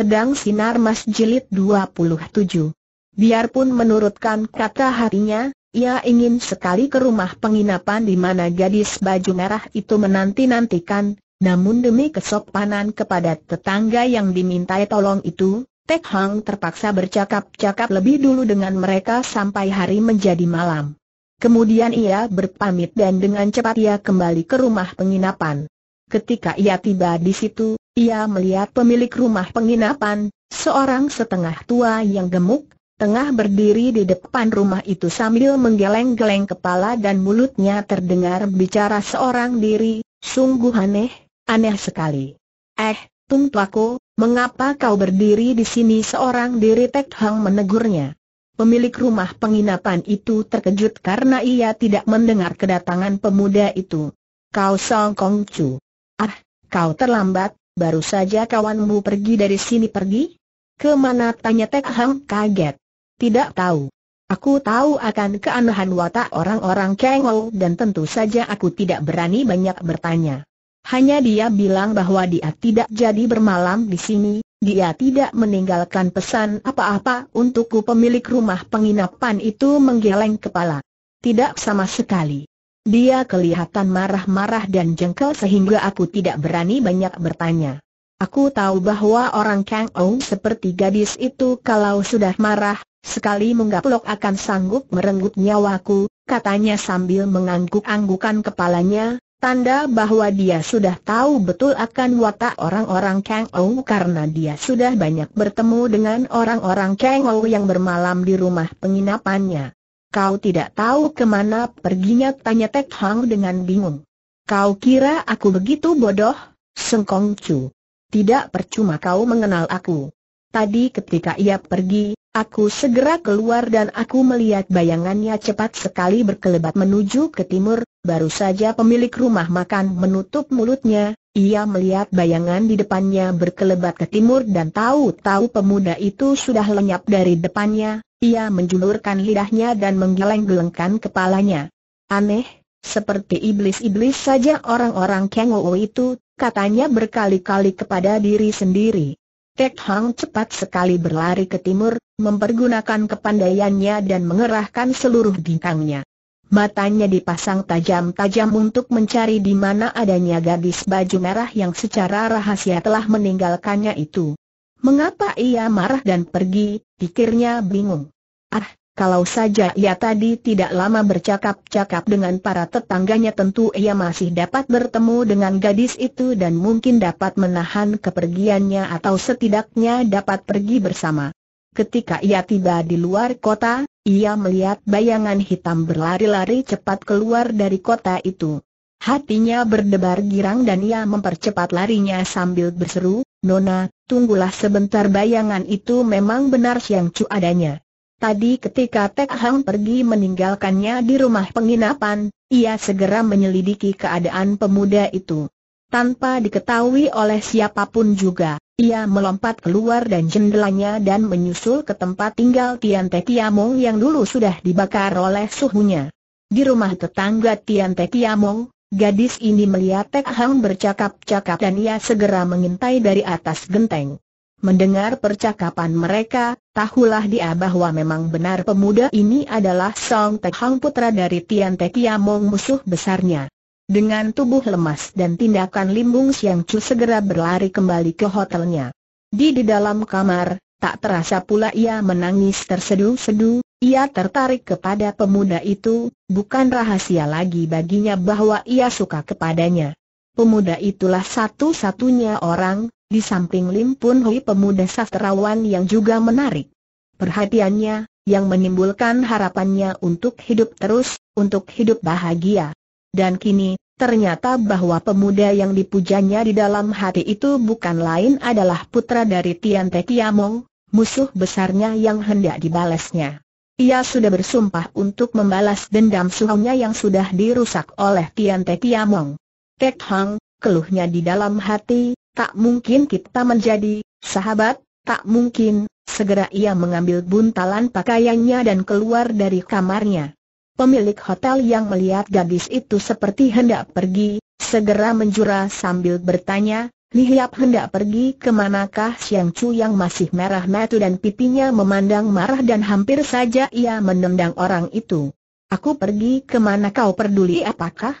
Pedang Sinar Mas Jilid 27. Biarpun menurutkan kata hatinya, ia ingin sekali ke rumah penginapan di mana gadis baju merah itu menanti-nantikan, namun demi kesopanan kepada tetangga yang dimintai tolong itu, Tek Hang terpaksa bercakap-cakap lebih dulu dengan mereka sampai hari menjadi malam. Kemudian ia berpamit dan dengan cepat ia kembali ke rumah penginapan. Ketika ia tiba di situ, ia melihat pemilik rumah penginapan, seorang setengah tua yang gemuk, tengah berdiri di depan rumah itu sambil menggeleng-geleng kepala dan mulutnya terdengar bicara seorang diri, sungguh aneh, aneh sekali. Eh, Tung Tuako, mengapa kau berdiri di sini seorang diri Tek Hang menegurnya. Pemilik rumah penginapan itu terkejut karena ia tidak mendengar kedatangan pemuda itu. Kau Song Kong Chu. Ah, kau terlambat, baru saja kawanmu pergi dari sini pergi? Kemana tanya Tek Hang kaget? Tidak tahu. Aku tahu akan keanehan watak orang-orang Kengo dan tentu saja aku tidak berani banyak bertanya. Hanya dia bilang bahwa dia tidak jadi bermalam di sini, dia tidak meninggalkan pesan apa-apa untukku pemilik rumah penginapan itu menggeleng kepala. Tidak sama sekali. Dia kelihatan marah-marah dan jengkel sehingga aku tidak berani banyak bertanya. Aku tahu bahwa orang Kang Ong seperti gadis itu kalau sudah marah, sekali menggaplok akan sanggup merenggut nyawaku, katanya sambil mengangguk-anggukan kepalanya, tanda bahwa dia sudah tahu betul akan watak orang-orang Kang Ong karena dia sudah banyak bertemu dengan orang-orang Kang Ong yang bermalam di rumah penginapannya. Kau tidak tahu kemana perginya tanya Tek Hang dengan bingung. Kau kira aku begitu bodoh, Sengkong Chu? Tidak percuma kau mengenal aku. Tadi ketika ia pergi, aku segera keluar dan aku melihat bayangannya cepat sekali berkelebat menuju ke timur, baru saja pemilik rumah makan menutup mulutnya, ia melihat bayangan di depannya berkelebat ke timur dan tahu-tahu pemuda itu sudah lenyap dari depannya, ia menjulurkan lidahnya dan menggeleng-gelengkan kepalanya. Aneh, seperti iblis-iblis saja orang-orang Kang Ou itu, katanya berkali-kali kepada diri sendiri. Tek Hang cepat sekali berlari ke timur, mempergunakan kepandaiannya dan mengerahkan seluruh bintangnya. Matanya dipasang tajam-tajam untuk mencari di mana adanya gadis baju merah yang secara rahasia telah meninggalkannya itu. Mengapa ia marah dan pergi, pikirnya bingung. Ah, kalau saja ia tadi tidak lama bercakap-cakap dengan para tetangganya tentu ia masih dapat bertemu dengan gadis itu dan mungkin dapat menahan kepergiannya atau setidaknya dapat pergi bersama. Ketika ia tiba di luar kota, ia melihat bayangan hitam berlari-lari cepat keluar dari kota itu. Hatinya berdebar girang dan ia mempercepat larinya sambil berseru, Nona, Tunggulah sebentar bayangan itu memang benar Siang cu adanya. Tadi ketika Tek Hang pergi meninggalkannya di rumah penginapan, ia segera menyelidiki keadaan pemuda itu. Tanpa diketahui oleh siapapun juga, ia melompat keluar dan jendelanya dan menyusul ke tempat tinggal Tian Te Tiamong yang dulu sudah dibakar oleh suhunya. Di rumah tetangga Tian Te Tiamong, Gadis ini melihat Tek Hang bercakap-cakap dan ia segera mengintai dari atas genteng. Mendengar percakapan mereka, tahulah dia bahwa memang benar pemuda ini adalah Song Tek Hang putra dari Tian Tek Yamong musuh besarnya. Dengan tubuh lemas dan tindakan limbung Siang Chu segera berlari kembali ke hotelnya. Di di dalam kamar, tak terasa pula ia menangis terseduh-seduh, ia tertarik kepada pemuda itu, bukan rahasia lagi baginya bahwa ia suka kepadanya. Pemuda itulah satu-satunya orang, di samping Lim Pun Hui pemuda sastrawan yang juga menarik. Perhatiannya, yang menimbulkan harapannya untuk hidup terus, untuk hidup bahagia. Dan kini, Ternyata bahwa pemuda yang dipujanya di dalam hati itu bukan lain adalah putra dari Tian Te Kiamong, musuh besarnya yang hendak dibalasnya. Ia sudah bersumpah untuk membalas dendam suhunya yang sudah dirusak oleh Tian Te Tiamong. Tek Hang, keluhnya di dalam hati, tak mungkin kita menjadi sahabat, tak mungkin, segera ia mengambil buntalan pakaiannya dan keluar dari kamarnya. Pemilik hotel yang melihat gadis itu seperti hendak pergi, segera menjura sambil bertanya, Lihiap hendak pergi ke manakah Siang Chu yang masih merah mata dan pipinya memandang marah dan hampir saja ia menendang orang itu. Aku pergi ke mana kau peduli apakah?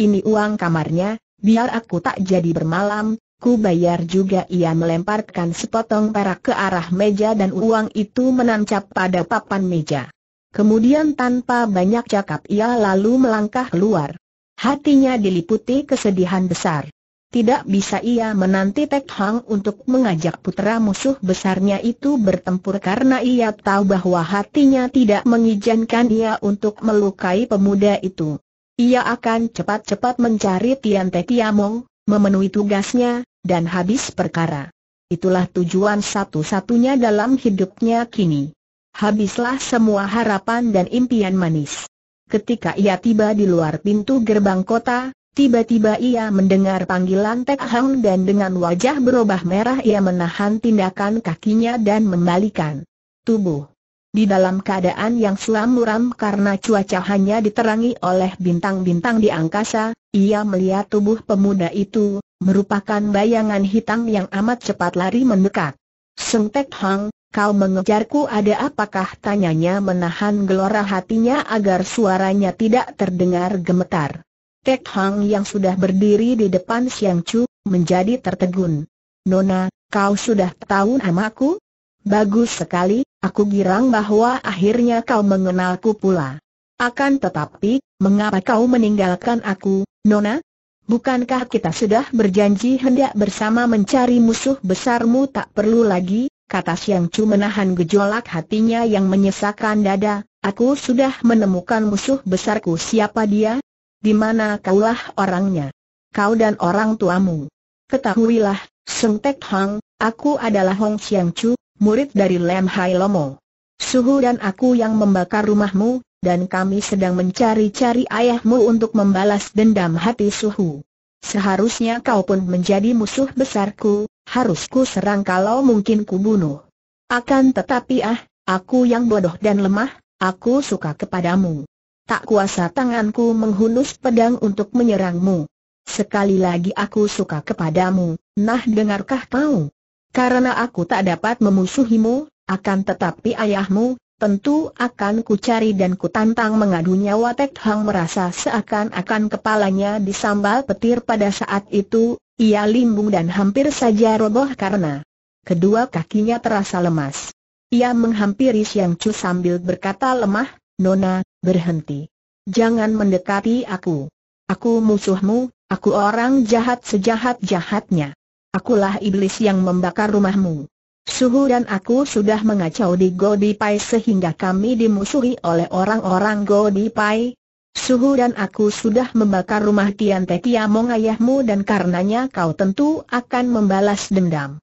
Ini uang kamarnya, biar aku tak jadi bermalam, ku bayar juga ia melemparkan sepotong perak ke arah meja dan uang itu menancap pada papan meja. Kemudian tanpa banyak cakap ia lalu melangkah keluar. Hatinya diliputi kesedihan besar tidak bisa ia menanti Tek Hang untuk mengajak putera musuh besarnya itu bertempur karena ia tahu bahwa hatinya tidak mengizinkan ia untuk melukai pemuda itu. Ia akan cepat-cepat mencari Tian Te Tiamong, memenuhi tugasnya, dan habis perkara. Itulah tujuan satu-satunya dalam hidupnya kini. Habislah semua harapan dan impian manis. Ketika ia tiba di luar pintu gerbang kota, Tiba-tiba ia mendengar panggilan Tek Hang dan dengan wajah berubah merah ia menahan tindakan kakinya dan membalikan tubuh. Di dalam keadaan yang selam muram karena cuaca hanya diterangi oleh bintang-bintang di angkasa, ia melihat tubuh pemuda itu, merupakan bayangan hitam yang amat cepat lari mendekat. Seng Tek Hang, kau mengejarku ada apakah tanyanya menahan gelora hatinya agar suaranya tidak terdengar gemetar. Tek Hang yang sudah berdiri di depan Siang Chu, menjadi tertegun. Nona, kau sudah tahu namaku? Bagus sekali, aku girang bahwa akhirnya kau mengenalku pula. Akan tetapi, mengapa kau meninggalkan aku, Nona? Bukankah kita sudah berjanji hendak bersama mencari musuh besarmu tak perlu lagi, kata Siang Chu menahan gejolak hatinya yang menyesakkan dada, aku sudah menemukan musuh besarku siapa dia, di mana kaulah orangnya? Kau dan orang tuamu. Ketahuilah, Seng Tek Hang, aku adalah Hong Xiang Chu, murid dari Lam Hai Lomo. Suhu dan aku yang membakar rumahmu, dan kami sedang mencari-cari ayahmu untuk membalas dendam hati Suhu. Seharusnya kau pun menjadi musuh besarku, harus serang kalau mungkin kubunuh. Akan tetapi ah, aku yang bodoh dan lemah, aku suka kepadamu tak kuasa tanganku menghunus pedang untuk menyerangmu. Sekali lagi aku suka kepadamu, nah dengarkah kau? Karena aku tak dapat memusuhimu, akan tetapi ayahmu, tentu akan kucari dan kutantang mengadunya. nyawa Hang merasa seakan-akan kepalanya disambal petir pada saat itu, ia limbung dan hampir saja roboh karena kedua kakinya terasa lemas. Ia menghampiri Siang Chu sambil berkata lemah, Nona, berhenti. Jangan mendekati aku. Aku musuhmu, aku orang jahat sejahat-jahatnya. Akulah iblis yang membakar rumahmu. Suhu dan aku sudah mengacau di Pai sehingga kami dimusuhi oleh orang-orang Pai. Suhu dan aku sudah membakar rumah tian Tiante Tiamong ayahmu dan karenanya kau tentu akan membalas dendam.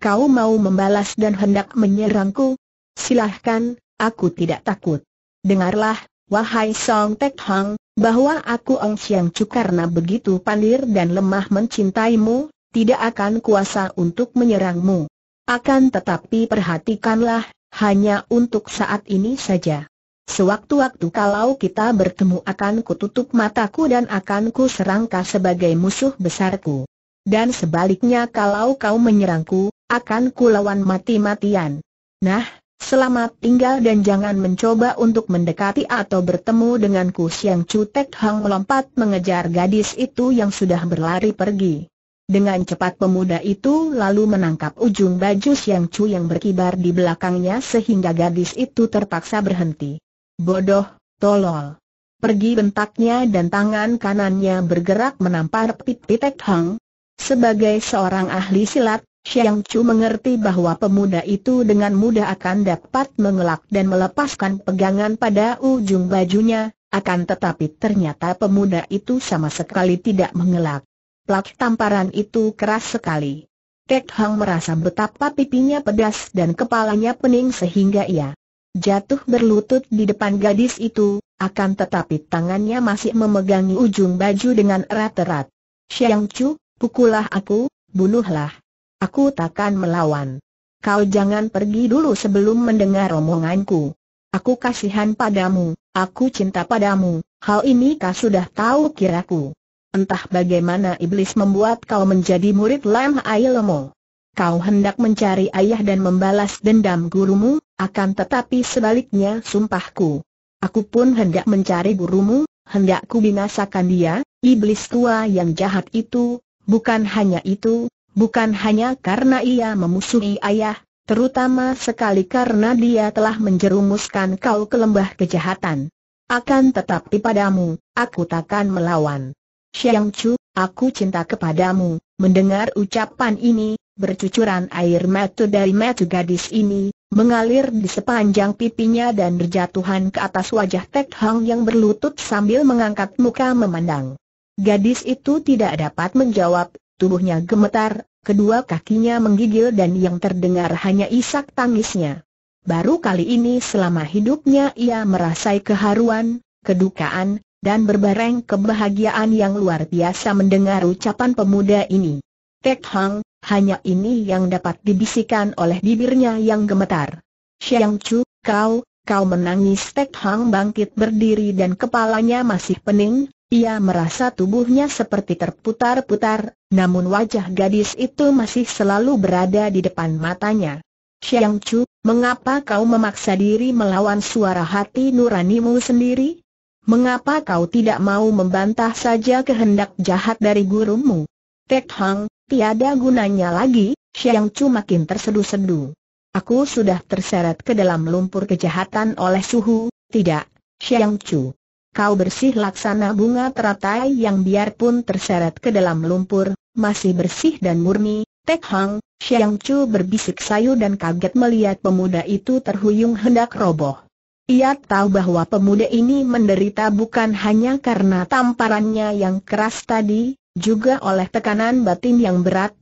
Kau mau membalas dan hendak menyerangku? Silahkan, aku tidak takut dengarlah, wahai Song Tek Hang, bahwa aku Ong Siang Chu karena begitu pandir dan lemah mencintaimu, tidak akan kuasa untuk menyerangmu. Akan tetapi perhatikanlah, hanya untuk saat ini saja. Sewaktu-waktu kalau kita bertemu akan kututup mataku dan akan ku serangka sebagai musuh besarku. Dan sebaliknya kalau kau menyerangku, akan ku lawan mati-matian. Nah, Selamat tinggal dan jangan mencoba untuk mendekati atau bertemu denganku Siang tek Hang melompat mengejar gadis itu yang sudah berlari pergi. Dengan cepat pemuda itu lalu menangkap ujung baju Siang Cu yang berkibar di belakangnya sehingga gadis itu terpaksa berhenti. Bodoh, tolol. Pergi bentaknya dan tangan kanannya bergerak menampar Pit tek Hang. Sebagai seorang ahli silat, Xiang Chu mengerti bahwa pemuda itu dengan mudah akan dapat mengelak dan melepaskan pegangan pada ujung bajunya, akan tetapi ternyata pemuda itu sama sekali tidak mengelak. Plak tamparan itu keras sekali. Tek Hang merasa betapa pipinya pedas dan kepalanya pening sehingga ia jatuh berlutut di depan gadis itu, akan tetapi tangannya masih memegangi ujung baju dengan erat-erat. Xiang Chu, pukullah aku, bunuhlah Aku takkan melawan. Kau jangan pergi dulu sebelum mendengar omonganku. Aku kasihan padamu, aku cinta padamu, hal ini kau sudah tahu kiraku. Entah bagaimana iblis membuat kau menjadi murid Lam Ailemo. Kau hendak mencari ayah dan membalas dendam gurumu, akan tetapi sebaliknya sumpahku. Aku pun hendak mencari gurumu, hendak kubinasakan dia, iblis tua yang jahat itu, bukan hanya itu, Bukan hanya karena ia memusuhi ayah, terutama sekali karena dia telah menjerumuskan kau ke lembah kejahatan. Akan tetapi padamu, aku takkan melawan. Xiang Chu, aku cinta kepadamu. Mendengar ucapan ini, bercucuran air mata dari mata gadis ini, mengalir di sepanjang pipinya dan berjatuhan ke atas wajah Tek Hang yang berlutut sambil mengangkat muka memandang. Gadis itu tidak dapat menjawab, tubuhnya gemetar, kedua kakinya menggigil dan yang terdengar hanya isak tangisnya. Baru kali ini selama hidupnya ia merasai keharuan, kedukaan, dan berbareng kebahagiaan yang luar biasa mendengar ucapan pemuda ini. Tek Hang, hanya ini yang dapat dibisikkan oleh bibirnya yang gemetar. Xiang Chu, kau, kau menangis Tek Hang bangkit berdiri dan kepalanya masih pening, ia merasa tubuhnya seperti terputar-putar, namun wajah gadis itu masih selalu berada di depan matanya. Xiang Chu, mengapa kau memaksa diri melawan suara hati nuranimu sendiri? Mengapa kau tidak mau membantah saja kehendak jahat dari gurumu? Tek Hang, tiada gunanya lagi, Xiang Chu makin tersedu-sedu. Aku sudah terseret ke dalam lumpur kejahatan oleh suhu, tidak, Xiang Chu kau bersih laksana bunga teratai yang biarpun terseret ke dalam lumpur, masih bersih dan murni, Tek Hang, Xiang Chu berbisik sayu dan kaget melihat pemuda itu terhuyung hendak roboh. Ia tahu bahwa pemuda ini menderita bukan hanya karena tamparannya yang keras tadi, juga oleh tekanan batin yang berat.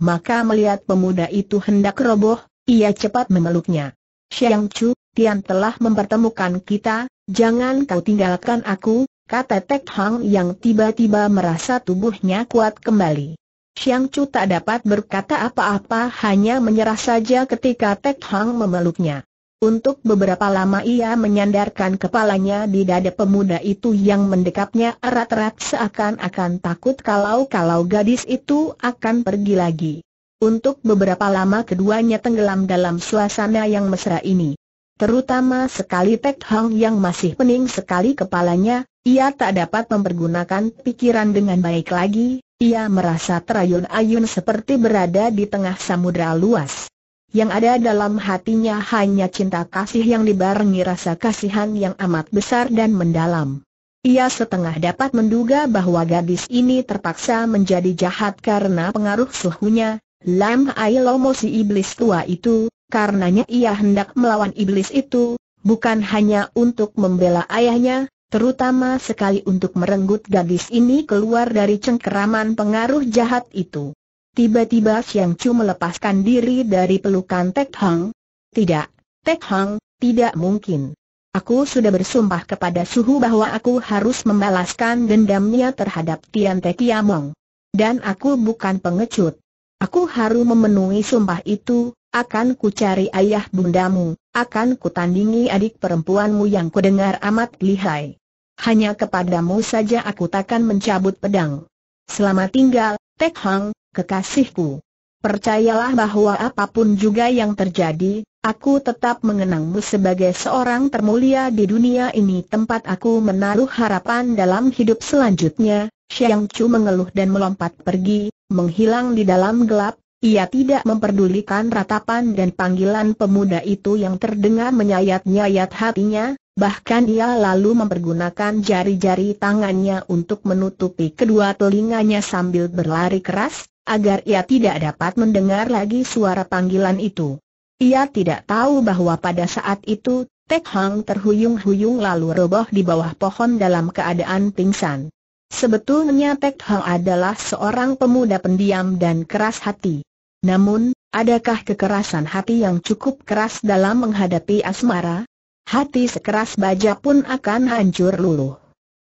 Maka melihat pemuda itu hendak roboh, ia cepat memeluknya. Xiang Chu, Tian telah mempertemukan kita, Jangan kau tinggalkan aku, kata Tek Hang yang tiba-tiba merasa tubuhnya kuat kembali. Xiang Chu tak dapat berkata apa-apa hanya menyerah saja ketika Tek Hang memeluknya. Untuk beberapa lama ia menyandarkan kepalanya di dada pemuda itu yang mendekapnya erat-erat seakan-akan takut kalau-kalau gadis itu akan pergi lagi. Untuk beberapa lama keduanya tenggelam dalam suasana yang mesra ini terutama sekali Pek Hong yang masih pening sekali kepalanya, ia tak dapat mempergunakan pikiran dengan baik lagi, ia merasa terayun-ayun seperti berada di tengah samudera luas. Yang ada dalam hatinya hanya cinta kasih yang dibarengi rasa kasihan yang amat besar dan mendalam. Ia setengah dapat menduga bahwa gadis ini terpaksa menjadi jahat karena pengaruh suhunya, Lam Ailomo si iblis tua itu, karenanya ia hendak melawan iblis itu, bukan hanya untuk membela ayahnya, terutama sekali untuk merenggut gadis ini keluar dari cengkeraman pengaruh jahat itu. Tiba-tiba Siang Chu melepaskan diri dari pelukan Tek Hang. Tidak, Tek Hang, tidak mungkin. Aku sudah bersumpah kepada Suhu bahwa aku harus membalaskan dendamnya terhadap Tian Te Kiamong. Dan aku bukan pengecut. Aku harus memenuhi sumpah itu, akan ku cari ayah bundamu, akan ku tandingi adik perempuanmu yang kudengar amat lihai. Hanya kepadamu saja aku takkan mencabut pedang. Selamat tinggal, Tek Hang, kekasihku. Percayalah bahwa apapun juga yang terjadi, aku tetap mengenangmu sebagai seorang termulia di dunia ini tempat aku menaruh harapan dalam hidup selanjutnya. Xiang Chu mengeluh dan melompat pergi, menghilang di dalam gelap, ia tidak memperdulikan ratapan dan panggilan pemuda itu yang terdengar menyayat-nyayat hatinya, bahkan ia lalu mempergunakan jari-jari tangannya untuk menutupi kedua telinganya sambil berlari keras, agar ia tidak dapat mendengar lagi suara panggilan itu. Ia tidak tahu bahwa pada saat itu, Tek Hang terhuyung-huyung lalu roboh di bawah pohon dalam keadaan pingsan. Sebetulnya Tek Hang adalah seorang pemuda pendiam dan keras hati. Namun, adakah kekerasan hati yang cukup keras dalam menghadapi asmara? Hati sekeras baja pun akan hancur luluh.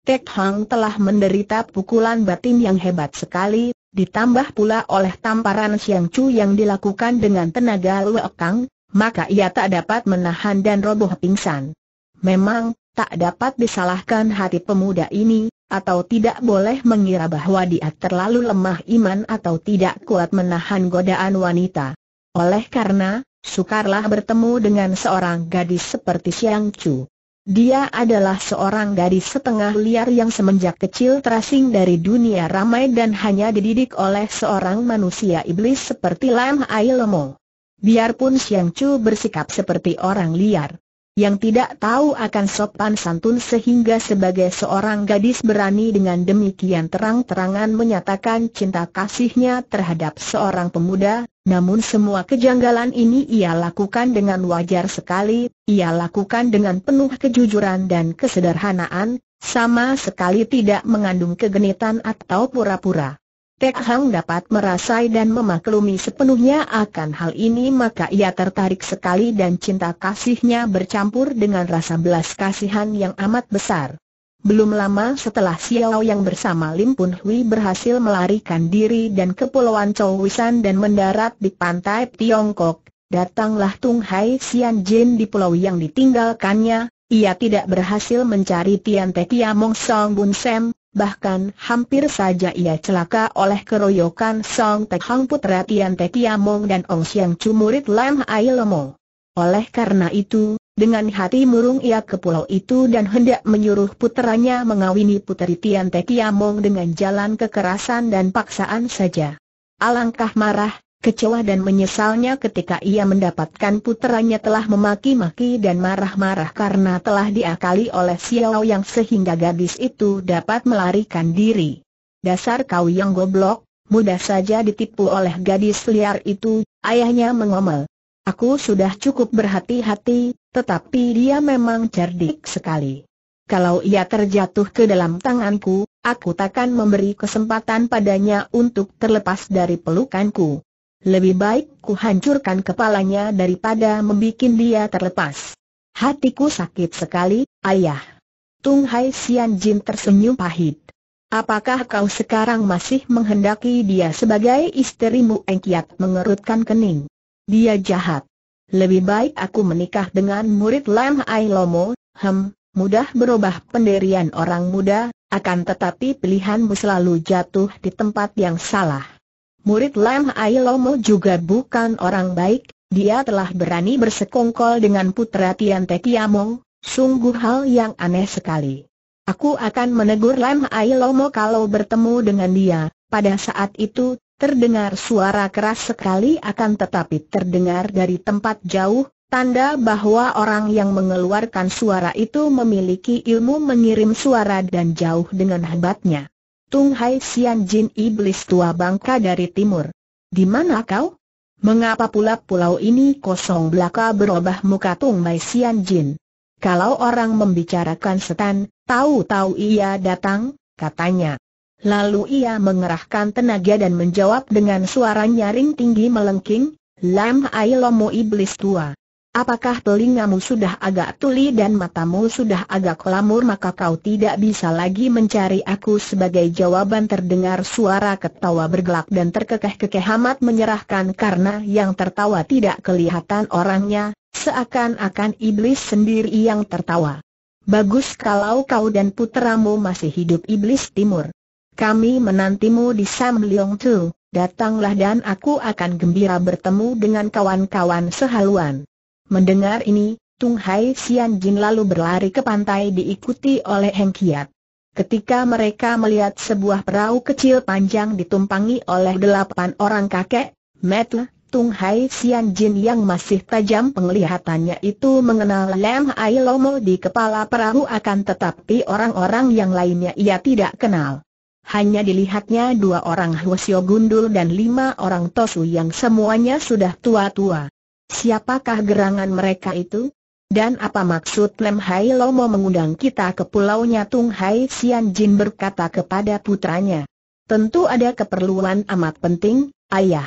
Tek Hang telah menderita pukulan batin yang hebat sekali, ditambah pula oleh tamparan Siang Chu yang dilakukan dengan tenaga luekang, maka ia tak dapat menahan dan roboh pingsan. Memang, tak dapat disalahkan hati pemuda ini, atau tidak boleh mengira bahwa dia terlalu lemah iman atau tidak kuat menahan godaan wanita. Oleh karena, sukarlah bertemu dengan seorang gadis seperti Siang Chu. Dia adalah seorang gadis setengah liar yang semenjak kecil terasing dari dunia ramai dan hanya dididik oleh seorang manusia iblis seperti Lam Ai Biarpun Siang Chu bersikap seperti orang liar, yang tidak tahu akan sopan santun sehingga sebagai seorang gadis berani dengan demikian terang-terangan menyatakan cinta kasihnya terhadap seorang pemuda, namun semua kejanggalan ini ia lakukan dengan wajar sekali, ia lakukan dengan penuh kejujuran dan kesederhanaan, sama sekali tidak mengandung kegenitan atau pura-pura. Tek Hang dapat merasai dan memaklumi sepenuhnya akan hal ini maka ia tertarik sekali dan cinta kasihnya bercampur dengan rasa belas kasihan yang amat besar. Belum lama setelah Xiao yang bersama Lim Pun Hui berhasil melarikan diri dan kepulauan Chowisan dan mendarat di pantai Tiongkok, datanglah Tung Hai Xian Jin di pulau yang ditinggalkannya, ia tidak berhasil mencari Tian Te Kia Mong Song Bun Sem, bahkan hampir saja ia celaka oleh keroyokan Song Tek Hang Putra Tian Tek Yamong dan Ong Siang Chu murid Lam Ai Lomo. Oleh karena itu, dengan hati murung ia ke pulau itu dan hendak menyuruh puteranya mengawini puteri Tian Tek Yamong dengan jalan kekerasan dan paksaan saja. Alangkah marah, kecewa dan menyesalnya ketika ia mendapatkan puteranya telah memaki-maki dan marah-marah karena telah diakali oleh Xiao yang sehingga gadis itu dapat melarikan diri. Dasar kau yang goblok, mudah saja ditipu oleh gadis liar itu, ayahnya mengomel. Aku sudah cukup berhati-hati, tetapi dia memang cerdik sekali. Kalau ia terjatuh ke dalam tanganku, aku takkan memberi kesempatan padanya untuk terlepas dari pelukanku. Lebih baik ku hancurkan kepalanya daripada membuat dia terlepas. Hatiku sakit sekali, ayah. Tung Hai Sian Jin tersenyum pahit. Apakah kau sekarang masih menghendaki dia sebagai istrimu? Engkiat mengerutkan kening. Dia jahat. Lebih baik aku menikah dengan murid Lam Hai Lomo, hem, mudah berubah penderian orang muda, akan tetapi pilihanmu selalu jatuh di tempat yang salah. Murid Lam Ailomo juga bukan orang baik, dia telah berani bersekongkol dengan putra Tian Te sungguh hal yang aneh sekali. Aku akan menegur Lam Ailomo kalau bertemu dengan dia, pada saat itu, terdengar suara keras sekali akan tetapi terdengar dari tempat jauh, tanda bahwa orang yang mengeluarkan suara itu memiliki ilmu mengirim suara dan jauh dengan hebatnya. Tung Hai Sian Jin Iblis Tua Bangka dari Timur. Di mana kau? Mengapa pula pulau ini kosong belaka berubah muka Tung Hai Sian Jin? Kalau orang membicarakan setan, tahu-tahu ia datang, katanya. Lalu ia mengerahkan tenaga dan menjawab dengan suara nyaring tinggi melengking, Lam Ai Lomo Iblis Tua. Apakah telingamu sudah agak tuli dan matamu sudah agak lamur maka kau tidak bisa lagi mencari aku sebagai jawaban terdengar suara ketawa bergelak dan terkekeh-kekeh amat menyerahkan karena yang tertawa tidak kelihatan orangnya, seakan-akan iblis sendiri yang tertawa. Bagus kalau kau dan putramu masih hidup iblis timur. Kami menantimu di Sam Leong Tu, datanglah dan aku akan gembira bertemu dengan kawan-kawan sehaluan. Mendengar ini, Tung Hai Sian Jin lalu berlari ke pantai diikuti oleh Heng Kiat. Ketika mereka melihat sebuah perahu kecil panjang ditumpangi oleh delapan orang kakek, Metle, Tung Hai Sian Jin yang masih tajam penglihatannya itu mengenal Lem Hai Lomo di kepala perahu akan tetapi orang-orang yang lainnya ia tidak kenal. Hanya dilihatnya dua orang Hwasyo Gundul dan lima orang Tosu yang semuanya sudah tua-tua. Siapakah gerangan mereka itu? Dan apa maksud Lem Hai Lomo mengundang kita ke pulaunya Tung Hai Sian Jin berkata kepada putranya. Tentu ada keperluan amat penting, ayah.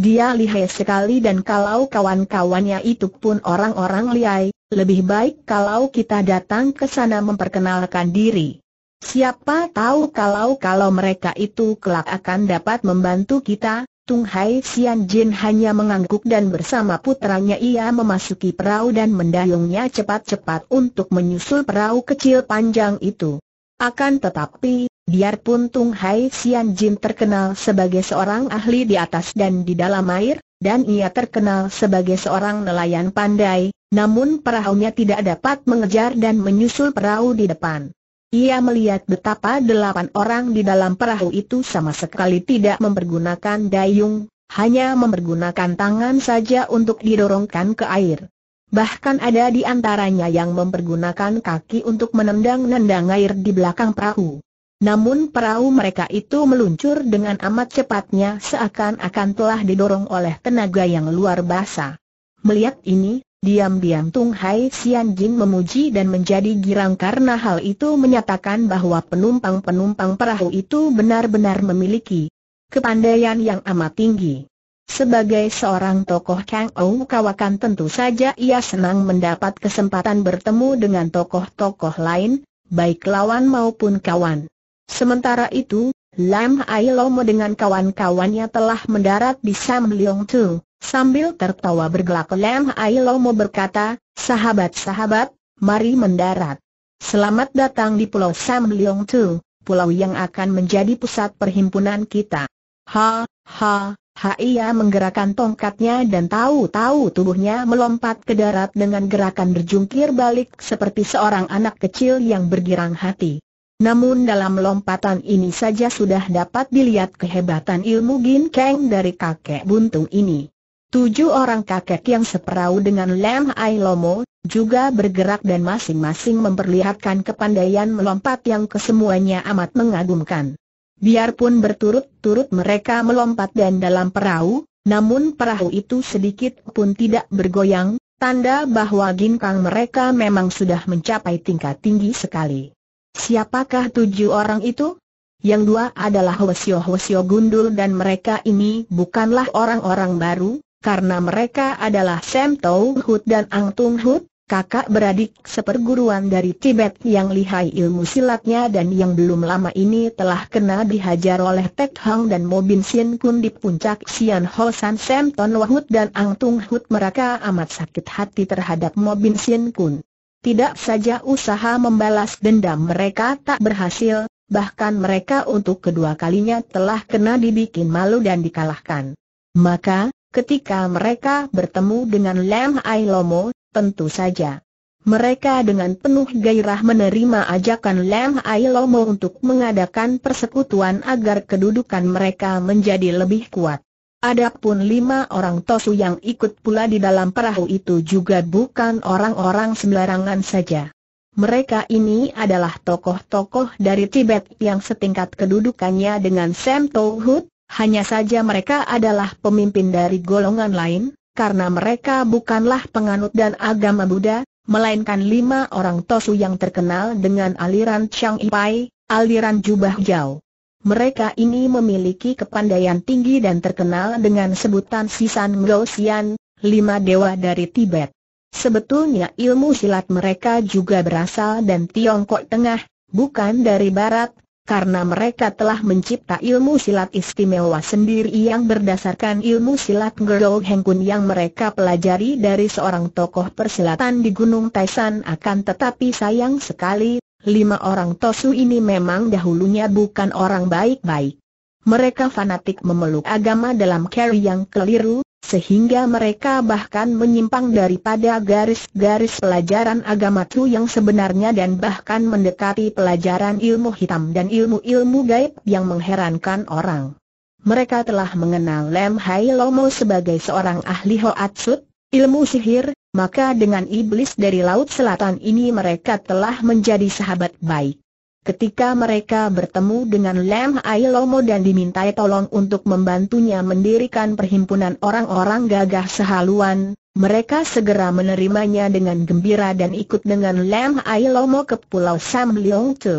Dia lihai sekali dan kalau kawan-kawannya itu pun orang-orang lihai, lebih baik kalau kita datang ke sana memperkenalkan diri. Siapa tahu kalau-kalau mereka itu kelak akan dapat membantu kita, Tung Hai Xian Jin hanya mengangguk dan bersama putranya ia memasuki perahu dan mendayungnya cepat-cepat untuk menyusul perahu kecil panjang itu. Akan tetapi, biarpun Tung Hai Xian Jin terkenal sebagai seorang ahli di atas dan di dalam air, dan ia terkenal sebagai seorang nelayan pandai, namun perahunya tidak dapat mengejar dan menyusul perahu di depan. Ia melihat betapa delapan orang di dalam perahu itu sama sekali tidak mempergunakan dayung, hanya mempergunakan tangan saja untuk didorongkan ke air. Bahkan ada di antaranya yang mempergunakan kaki untuk menendang-nendang air di belakang perahu. Namun perahu mereka itu meluncur dengan amat cepatnya seakan-akan telah didorong oleh tenaga yang luar biasa. Melihat ini, Diam-diam Tung Hai Xian Jin memuji dan menjadi girang karena hal itu menyatakan bahwa penumpang-penumpang perahu itu benar-benar memiliki kepandaian yang amat tinggi. Sebagai seorang tokoh Kang Ou Kawakan tentu saja ia senang mendapat kesempatan bertemu dengan tokoh-tokoh lain, baik lawan maupun kawan. Sementara itu, Lam Ai Lomo dengan kawan-kawannya telah mendarat di Sam Leong Tu. Sambil tertawa bergelak Lam Ai Lomo berkata, sahabat-sahabat, mari mendarat. Selamat datang di Pulau Sam Leong Tu, pulau yang akan menjadi pusat perhimpunan kita. Ha, ha, ha ia menggerakkan tongkatnya dan tahu-tahu tubuhnya melompat ke darat dengan gerakan berjungkir balik seperti seorang anak kecil yang bergirang hati. Namun dalam lompatan ini saja sudah dapat dilihat kehebatan ilmu gin kang dari kakek buntung ini. Tujuh orang kakek yang seperau dengan Lam Ai Lomo, juga bergerak dan masing-masing memperlihatkan kepandaian melompat yang kesemuanya amat mengagumkan. Biarpun berturut-turut mereka melompat dan dalam perahu, namun perahu itu sedikit pun tidak bergoyang, tanda bahwa ginkang mereka memang sudah mencapai tingkat tinggi sekali. Siapakah tujuh orang itu? Yang dua adalah Wesio-Wesio Gundul dan mereka ini bukanlah orang-orang baru, karena mereka adalah Sam Tau Hut dan Ang Tung Hut, kakak beradik seperguruan dari Tibet yang lihai ilmu silatnya dan yang belum lama ini telah kena dihajar oleh Tek Hang dan Bin Sin Kun di puncak Sian Ho San Sam Ton Wahut dan Ang Tung Hut mereka amat sakit hati terhadap Bin Sin Kun. Tidak saja usaha membalas dendam mereka tak berhasil, bahkan mereka untuk kedua kalinya telah kena dibikin malu dan dikalahkan. Maka, ketika mereka bertemu dengan Lam Ai Lomo, tentu saja. Mereka dengan penuh gairah menerima ajakan Lam Ai Lomo untuk mengadakan persekutuan agar kedudukan mereka menjadi lebih kuat. Adapun lima orang Tosu yang ikut pula di dalam perahu itu juga bukan orang-orang sembarangan saja. Mereka ini adalah tokoh-tokoh dari Tibet yang setingkat kedudukannya dengan Sam Tohut, hanya saja mereka adalah pemimpin dari golongan lain, karena mereka bukanlah penganut dan agama Buddha, melainkan lima orang Tosu yang terkenal dengan aliran Chang Ipai, aliran jubah jauh. Mereka ini memiliki kepandaian tinggi dan terkenal dengan sebutan Sisan Ngosian, lima dewa dari Tibet. Sebetulnya ilmu silat mereka juga berasal dan Tiongkok Tengah, bukan dari Barat, karena mereka telah mencipta ilmu silat istimewa sendiri yang berdasarkan ilmu silat Gerou Hengkun yang mereka pelajari dari seorang tokoh persilatan di Gunung Taisan akan tetapi sayang sekali lima orang Tosu ini memang dahulunya bukan orang baik-baik. Mereka fanatik memeluk agama dalam cara yang keliru, sehingga mereka bahkan menyimpang daripada garis-garis pelajaran agama Tu yang sebenarnya dan bahkan mendekati pelajaran ilmu hitam dan ilmu-ilmu gaib yang mengherankan orang. Mereka telah mengenal Lem Hai Lomo sebagai seorang ahli Hoatsut, ilmu sihir, maka dengan iblis dari Laut Selatan ini mereka telah menjadi sahabat baik. Ketika mereka bertemu dengan Lem Ailomo dan dimintai tolong untuk membantunya mendirikan perhimpunan orang-orang gagah sehaluan, mereka segera menerimanya dengan gembira dan ikut dengan Lem Ailomo ke Pulau Sam Leong Tu.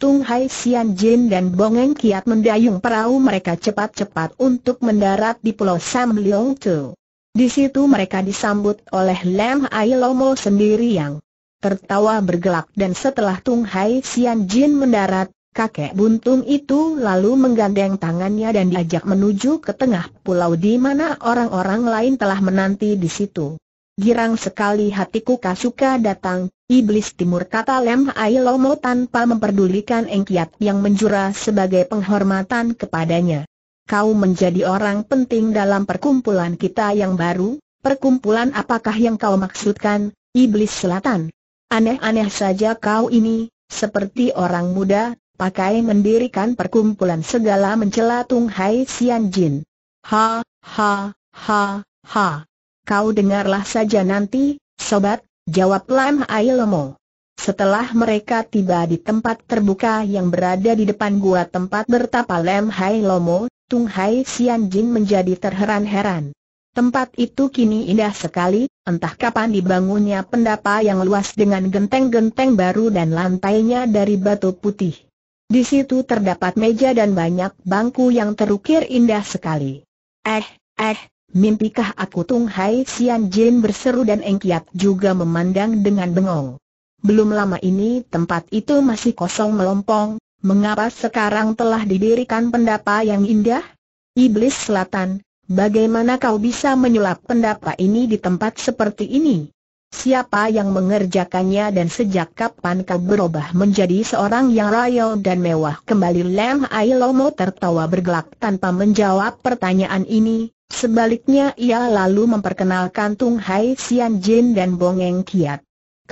Tung Hai Sian Jin dan Bongeng Kiat mendayung perahu mereka cepat-cepat untuk mendarat di Pulau Sam Leong Tu. Di situ mereka disambut oleh Lam Hai sendiri yang tertawa bergelak dan setelah Tung Hai Sian Jin mendarat, kakek buntung itu lalu menggandeng tangannya dan diajak menuju ke tengah pulau di mana orang-orang lain telah menanti di situ. Girang sekali hatiku Kasuka datang, iblis timur kata Lam Hai tanpa memperdulikan engkiat yang menjura sebagai penghormatan kepadanya kau menjadi orang penting dalam perkumpulan kita yang baru, perkumpulan apakah yang kau maksudkan, Iblis Selatan? Aneh-aneh saja kau ini, seperti orang muda, pakai mendirikan perkumpulan segala mencela Tung Hai Sian Jin. Ha, ha, ha, ha. Kau dengarlah saja nanti, sobat, jawab Lam Ai Lomo. Setelah mereka tiba di tempat terbuka yang berada di depan gua tempat bertapa Lem Hai Lomo, Tung Hai Sian Jin menjadi terheran-heran. Tempat itu kini indah sekali, entah kapan dibangunnya pendapa yang luas dengan genteng-genteng baru dan lantainya dari batu putih. Di situ terdapat meja dan banyak bangku yang terukir indah sekali. Eh, eh, mimpikah aku Tung Hai Sian Jin berseru dan Engkiat juga memandang dengan bengong. Belum lama ini tempat itu masih kosong melompong, mengapa sekarang telah didirikan pendapa yang indah? Iblis Selatan, bagaimana kau bisa menyulap pendapa ini di tempat seperti ini? Siapa yang mengerjakannya dan sejak kapan kau berubah menjadi seorang yang royal dan mewah? Kembali Lem Ailomo tertawa bergelak tanpa menjawab pertanyaan ini. Sebaliknya ia lalu memperkenalkan Tung Hai Xian Jin dan Bongeng Kiat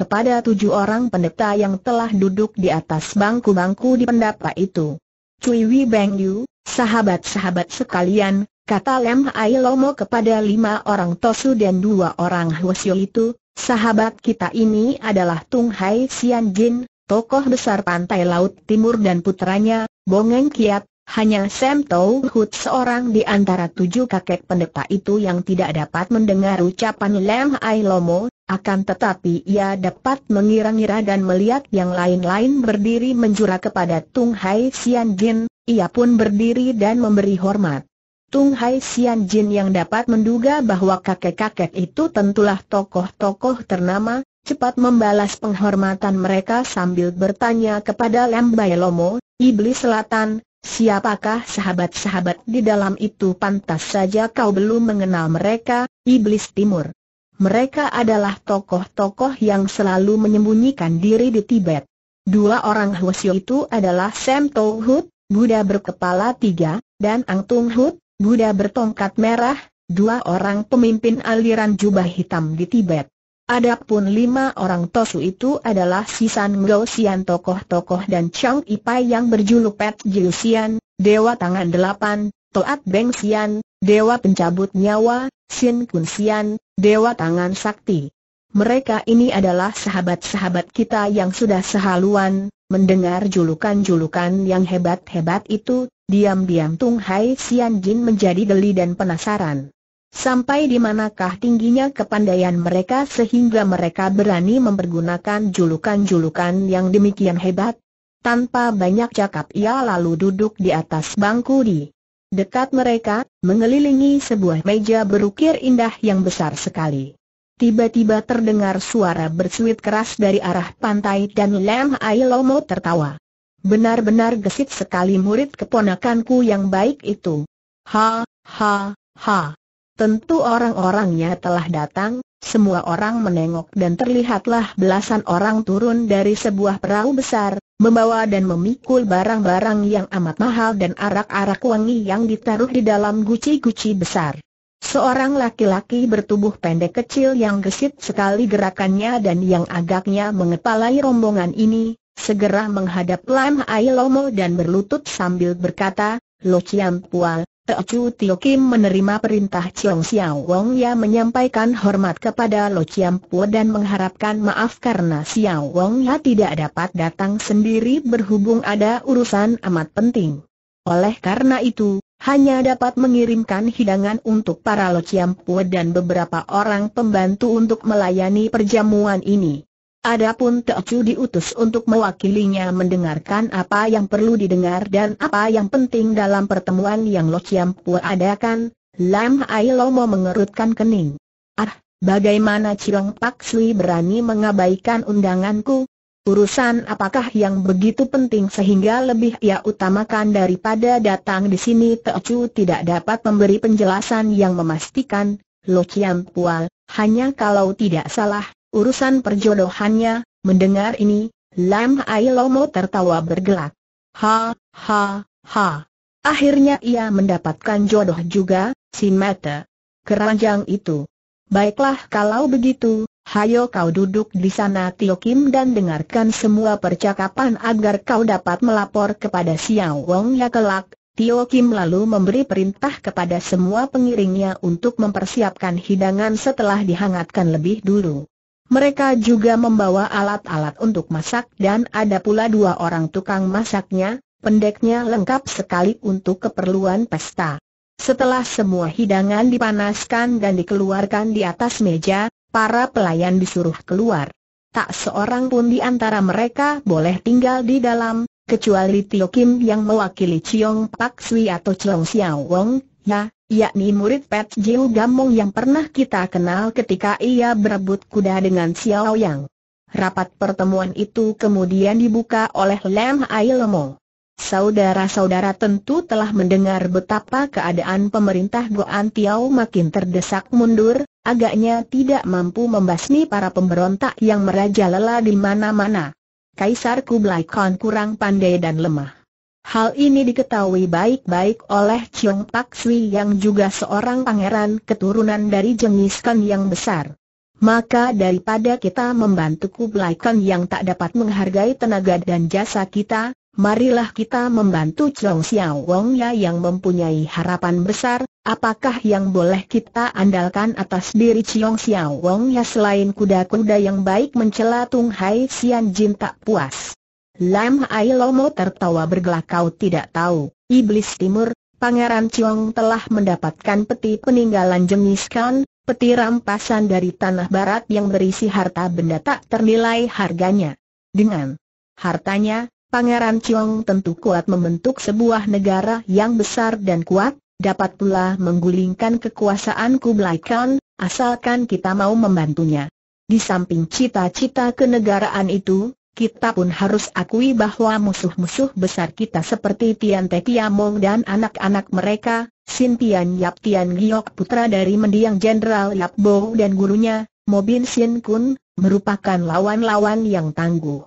kepada tujuh orang pendeta yang telah duduk di atas bangku-bangku di pendapa itu. Cui Wei Beng Yu, sahabat-sahabat sekalian, kata Lem Ai Lomo kepada lima orang Tosu dan dua orang Hwasyo itu, sahabat kita ini adalah Tung Hai Xian Jin, tokoh besar pantai laut timur dan putranya, Bongeng Kiat, hanya Sam Tau Hut seorang di antara tujuh kakek pendeta itu yang tidak dapat mendengar ucapan Lem Ai Lomo, akan tetapi ia dapat mengira-ngira dan melihat yang lain-lain berdiri menjura kepada Tung Hai Xian Jin, ia pun berdiri dan memberi hormat. Tung Hai Xian Jin yang dapat menduga bahwa kakek-kakek itu tentulah tokoh-tokoh ternama, cepat membalas penghormatan mereka sambil bertanya kepada Lam Bai Lomo, Iblis Selatan, siapakah sahabat-sahabat di dalam itu pantas saja kau belum mengenal mereka, Iblis Timur. Mereka adalah tokoh-tokoh yang selalu menyembunyikan diri di Tibet. Dua orang Hwasyo itu adalah Sam Tou Hut, Buddha berkepala tiga, dan Ang Tung Hut, Buddha bertongkat merah, dua orang pemimpin aliran jubah hitam di Tibet. Adapun lima orang Tosu itu adalah Sisan Ngosian tokoh-tokoh dan Chang Ipai yang berjuluk Pet Jiusian, Dewa Tangan Delapan, Toat Beng Sian, Dewa Pencabut Nyawa, Sin Kun Sian, Dewa Tangan Sakti. Mereka ini adalah sahabat-sahabat kita yang sudah sehaluan, mendengar julukan-julukan yang hebat-hebat itu, diam-diam Tung Hai Sian Jin menjadi geli dan penasaran. Sampai di manakah tingginya kepandaian mereka sehingga mereka berani mempergunakan julukan-julukan yang demikian hebat? Tanpa banyak cakap ia lalu duduk di atas bangku di Dekat mereka, mengelilingi sebuah meja berukir indah yang besar sekali. Tiba-tiba terdengar suara bersuit keras dari arah pantai dan Lam Ailomo tertawa. Benar-benar gesit sekali murid keponakanku yang baik itu. Ha, ha, ha. Tentu orang-orangnya telah datang, semua orang menengok dan terlihatlah belasan orang turun dari sebuah perahu besar, membawa dan memikul barang-barang yang amat mahal dan arak-arak wangi yang ditaruh di dalam guci-guci besar. Seorang laki-laki bertubuh pendek kecil yang gesit sekali gerakannya dan yang agaknya mengepalai rombongan ini, segera menghadap Lam Ailomo dan berlutut sambil berkata, Lo Chiam Pual, Teocu Tio Kim menerima perintah Chiong Xiao Wong Ya menyampaikan hormat kepada Lo Chiam Po dan mengharapkan maaf karena Xiao Wong Ya tidak dapat datang sendiri berhubung ada urusan amat penting. Oleh karena itu, hanya dapat mengirimkan hidangan untuk para Lo Chiam Po dan beberapa orang pembantu untuk melayani perjamuan ini. Adapun Teocu diutus untuk mewakilinya mendengarkan apa yang perlu didengar dan apa yang penting dalam pertemuan yang Lo Chiam Pua adakan, Lam Hai Lomo mengerutkan kening. Ah, bagaimana Cirong Pak Sui berani mengabaikan undanganku? Urusan apakah yang begitu penting sehingga lebih ia utamakan daripada datang di sini Teocu tidak dapat memberi penjelasan yang memastikan, Lo Chiam hanya kalau tidak salah, Urusan perjodohannya, mendengar ini, Lam Hai Lomo tertawa bergelak. Ha, ha, ha. Akhirnya ia mendapatkan jodoh juga, si mata. Keranjang itu. Baiklah kalau begitu, hayo kau duduk di sana Tio Kim dan dengarkan semua percakapan agar kau dapat melapor kepada Xiao Wong ya kelak, Tio Kim lalu memberi perintah kepada semua pengiringnya untuk mempersiapkan hidangan setelah dihangatkan lebih dulu. Mereka juga membawa alat-alat untuk masak dan ada pula dua orang tukang masaknya, pendeknya lengkap sekali untuk keperluan pesta. Setelah semua hidangan dipanaskan dan dikeluarkan di atas meja, para pelayan disuruh keluar. Tak seorang pun di antara mereka boleh tinggal di dalam, kecuali Tio Kim yang mewakili Chiong Pak Sui atau Chiong Xiao Wong, muridnya, yakni murid Pet Jiu Gamong yang pernah kita kenal ketika ia berebut kuda dengan Xiao Yang. Rapat pertemuan itu kemudian dibuka oleh Lem Ai Lemo. Saudara-saudara tentu telah mendengar betapa keadaan pemerintah Goan Tiao makin terdesak mundur, agaknya tidak mampu membasmi para pemberontak yang merajalela di mana-mana. Kaisar Kublai Khan kurang pandai dan lemah. Hal ini diketahui baik-baik oleh Chiong Pak Sui yang juga seorang pangeran keturunan dari jenis Kan yang besar. Maka daripada kita membantu Kublai Khan yang tak dapat menghargai tenaga dan jasa kita, marilah kita membantu Chong Xiao Wong Ya yang mempunyai harapan besar, apakah yang boleh kita andalkan atas diri Chong Xiao Wong Ya selain kuda-kuda yang baik mencela Tung Hai Xian Jin tak puas. Lam Hai Lomo tertawa bergelak kau tidak tahu, Iblis Timur, Pangeran Chiong telah mendapatkan peti peninggalan jenis kan, peti rampasan dari tanah barat yang berisi harta benda tak ternilai harganya. Dengan hartanya, Pangeran Chiong tentu kuat membentuk sebuah negara yang besar dan kuat, dapat pula menggulingkan kekuasaan Kublai Khan, asalkan kita mau membantunya. Di samping cita-cita kenegaraan itu, kita pun harus akui bahwa musuh-musuh besar kita seperti Tian Te Tiamong dan anak-anak mereka, Sin Tian Yap Tian Giok putra dari mendiang Jenderal Yap Bo dan gurunya, Mobin Sin Kun, merupakan lawan-lawan yang tangguh.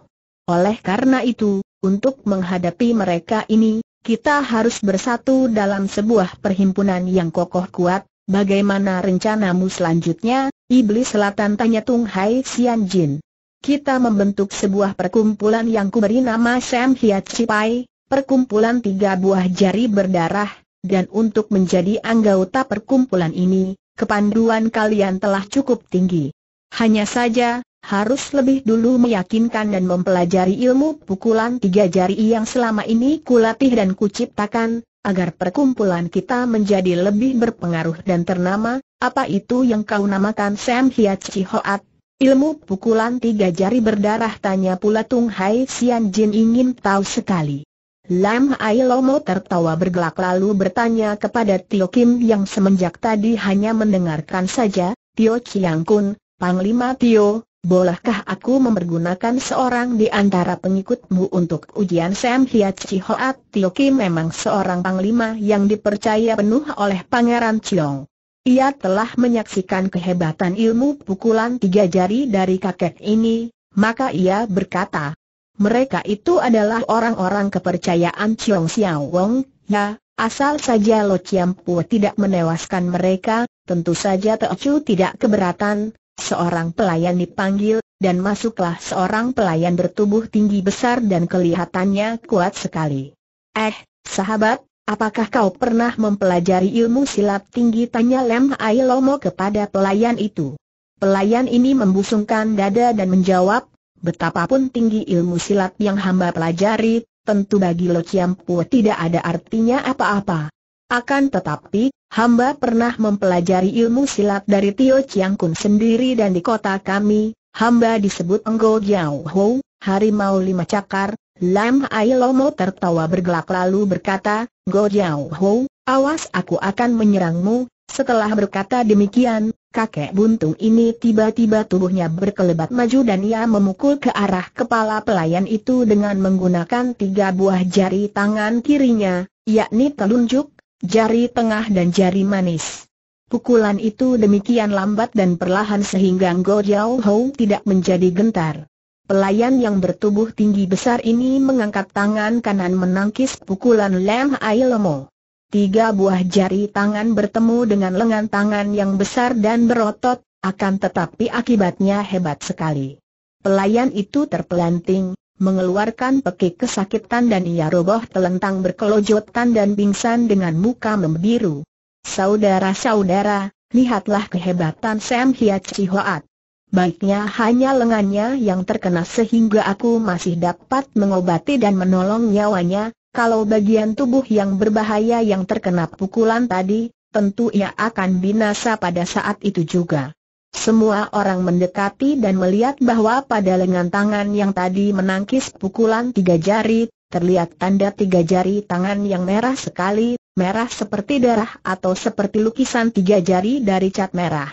Oleh karena itu, untuk menghadapi mereka ini, kita harus bersatu dalam sebuah perhimpunan yang kokoh kuat, bagaimana rencanamu selanjutnya, Iblis Selatan tanya Tung Hai Xian Jin kita membentuk sebuah perkumpulan yang kuberi nama Sam Hiat Cipai, perkumpulan tiga buah jari berdarah, dan untuk menjadi anggota perkumpulan ini, kepanduan kalian telah cukup tinggi. Hanya saja, harus lebih dulu meyakinkan dan mempelajari ilmu pukulan tiga jari yang selama ini kulatih dan kuciptakan, agar perkumpulan kita menjadi lebih berpengaruh dan ternama, apa itu yang kau namakan Sam Hiat Cihoat? Ilmu pukulan tiga jari berdarah tanya pula Tung Hai Sian Jin ingin tahu sekali. Lam Ai Lomo tertawa bergelak lalu bertanya kepada Tio Kim yang semenjak tadi hanya mendengarkan saja, Tio Chiang Kun, Panglima Tio, bolehkah aku mempergunakan seorang di antara pengikutmu untuk ujian Sam Hiat Chi Tio Kim memang seorang panglima yang dipercaya penuh oleh Pangeran Chiong. Ia telah menyaksikan kehebatan ilmu pukulan tiga jari dari kakek ini, maka ia berkata, mereka itu adalah orang-orang kepercayaan Chiong Xiao Wong, ya, asal saja Lo Chiam Pu tidak menewaskan mereka, tentu saja Chu tidak keberatan, seorang pelayan dipanggil, dan masuklah seorang pelayan bertubuh tinggi besar dan kelihatannya kuat sekali. Eh, sahabat, Apakah kau pernah mempelajari ilmu silat tinggi? Tanya Lem Hai Lomo kepada pelayan itu. Pelayan ini membusungkan dada dan menjawab, betapapun tinggi ilmu silat yang hamba pelajari, tentu bagi Lo Chiampu tidak ada artinya apa-apa. Akan tetapi, hamba pernah mempelajari ilmu silat dari Tio Chiang Kun sendiri dan di kota kami, hamba disebut Enggo Jiao Hou, harimau lima cakar, Lam Ailomo tertawa bergelak lalu berkata, Go Jiao Ho, awas aku akan menyerangmu. Setelah berkata demikian, kakek buntung ini tiba-tiba tubuhnya berkelebat maju dan ia memukul ke arah kepala pelayan itu dengan menggunakan tiga buah jari tangan kirinya, yakni telunjuk, jari tengah dan jari manis. Pukulan itu demikian lambat dan perlahan sehingga Ngo Jiao Hou tidak menjadi gentar. Pelayan yang bertubuh tinggi besar ini mengangkat tangan kanan menangkis pukulan Lem Ai Lemo. Tiga buah jari tangan bertemu dengan lengan tangan yang besar dan berotot, akan tetapi akibatnya hebat sekali. Pelayan itu terpelanting, mengeluarkan pekik kesakitan dan ia roboh telentang berkelojotan dan pingsan dengan muka membiru. Saudara-saudara, lihatlah kehebatan Sam Hiat Chihoat baiknya hanya lengannya yang terkena sehingga aku masih dapat mengobati dan menolong nyawanya, kalau bagian tubuh yang berbahaya yang terkena pukulan tadi, tentu ia akan binasa pada saat itu juga. Semua orang mendekati dan melihat bahwa pada lengan tangan yang tadi menangkis pukulan tiga jari, terlihat tanda tiga jari tangan yang merah sekali, merah seperti darah atau seperti lukisan tiga jari dari cat merah.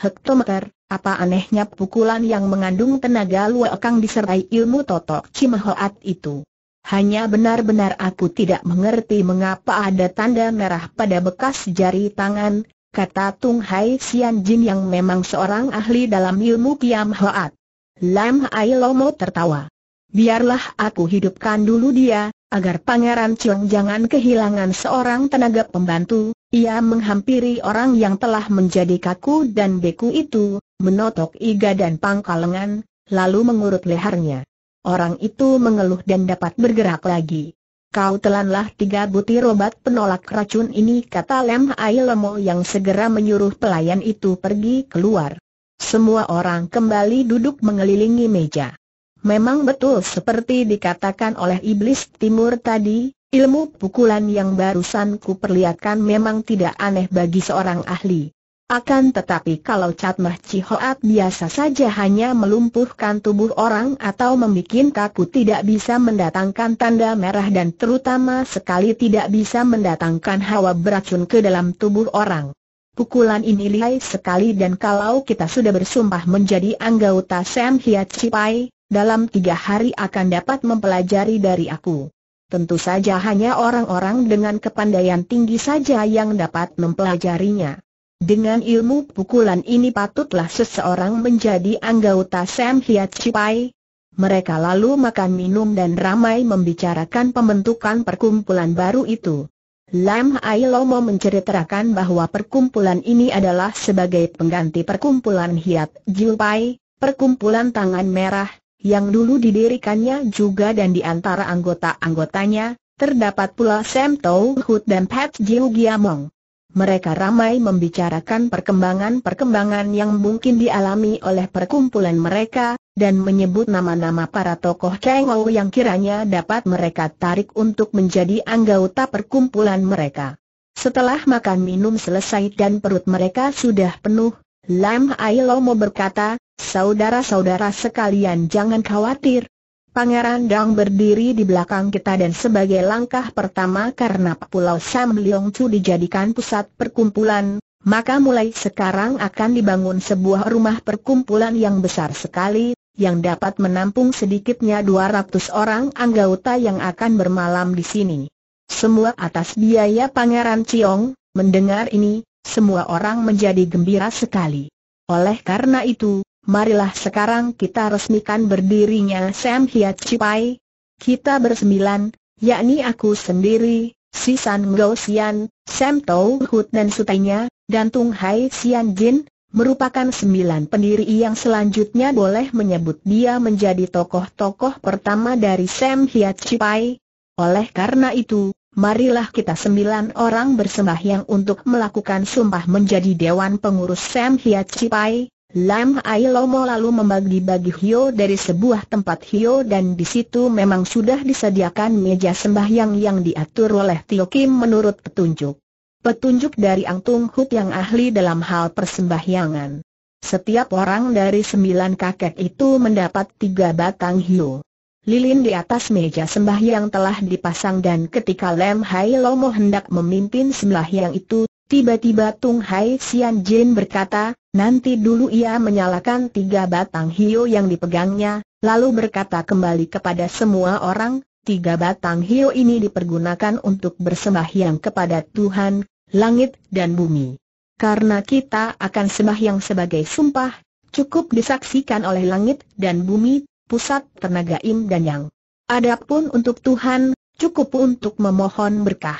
Hektometer, apa anehnya pukulan yang mengandung tenaga luakang disertai ilmu totok cimahoat itu? Hanya benar-benar aku tidak mengerti mengapa ada tanda merah pada bekas jari tangan, kata Tung Hai Sian Jin yang memang seorang ahli dalam ilmu Kiam Hoat. Lam Hai Lomo tertawa. Biarlah aku hidupkan dulu dia, agar Pangeran Chiong jangan kehilangan seorang tenaga pembantu, ia menghampiri orang yang telah menjadi kaku dan beku itu, menotok iga dan pangkal lengan, lalu mengurut lehernya. Orang itu mengeluh dan dapat bergerak lagi. Kau telanlah tiga butir obat penolak racun ini kata Lem Ai Lemo yang segera menyuruh pelayan itu pergi keluar. Semua orang kembali duduk mengelilingi meja. Memang betul seperti dikatakan oleh iblis timur tadi, ilmu pukulan yang barusan ku perlihatkan memang tidak aneh bagi seorang ahli. Akan tetapi kalau Cat Meh cihoat biasa saja hanya melumpuhkan tubuh orang atau membuat kaku tidak bisa mendatangkan tanda merah dan terutama sekali tidak bisa mendatangkan hawa beracun ke dalam tubuh orang. Pukulan ini lihai sekali dan kalau kita sudah bersumpah menjadi anggota Sam Hiat Cipai, dalam tiga hari akan dapat mempelajari dari aku. Tentu saja hanya orang-orang dengan kepandaian tinggi saja yang dapat mempelajarinya. Dengan ilmu pukulan ini patutlah seseorang menjadi anggota Sam Hiat Cipai. Mereka lalu makan minum dan ramai membicarakan pembentukan perkumpulan baru itu. Lam Hai Lomo menceritakan bahwa perkumpulan ini adalah sebagai pengganti perkumpulan Hiat Jilpai, perkumpulan tangan merah, yang dulu didirikannya juga dan di antara anggota-anggotanya, terdapat pula Sam Tau Hut dan Pat Jiu Giamong. Mereka ramai membicarakan perkembangan-perkembangan yang mungkin dialami oleh perkumpulan mereka, dan menyebut nama-nama para tokoh Kengou yang kiranya dapat mereka tarik untuk menjadi anggota perkumpulan mereka. Setelah makan minum selesai dan perut mereka sudah penuh, Lam Ailomo berkata, saudara-saudara sekalian jangan khawatir, Pangeran Dang berdiri di belakang kita dan sebagai langkah pertama karena Pulau Sam Leong Chu dijadikan pusat perkumpulan, maka mulai sekarang akan dibangun sebuah rumah perkumpulan yang besar sekali, yang dapat menampung sedikitnya 200 orang anggota yang akan bermalam di sini. Semua atas biaya Pangeran Ciong, mendengar ini, semua orang menjadi gembira sekali. Oleh karena itu, marilah sekarang kita resmikan berdirinya Sam Hiat Cipai. Kita bersembilan, yakni aku sendiri, si San Ngo Sian, Sam Tau Hut dan sutainya, dan Tung Hai Sian Jin, merupakan sembilan pendiri yang selanjutnya boleh menyebut dia menjadi tokoh-tokoh pertama dari Sam Hiat Cipai. Oleh karena itu, Marilah kita sembilan orang bersembahyang untuk melakukan sumpah menjadi Dewan Pengurus Sam Hiat Cipai, Lam Ai Lomo lalu membagi-bagi hio dari sebuah tempat hio dan di situ memang sudah disediakan meja sembahyang yang diatur oleh Tio Kim menurut petunjuk. Petunjuk dari Ang Tung Hut yang ahli dalam hal persembahyangan. Setiap orang dari sembilan kakek itu mendapat tiga batang hio. Lilin di atas meja sembahyang telah dipasang dan ketika Lam Hai Lomo hendak memimpin sembahyang itu, Tiba-tiba Tung Hai Xian Jin berkata, nanti dulu ia menyalakan tiga batang hio yang dipegangnya, lalu berkata kembali kepada semua orang, tiga batang hio ini dipergunakan untuk bersembahyang kepada Tuhan, langit dan bumi. Karena kita akan sembahyang sebagai sumpah, cukup disaksikan oleh langit dan bumi, pusat tenaga im dan yang. Adapun untuk Tuhan, cukup untuk memohon berkah.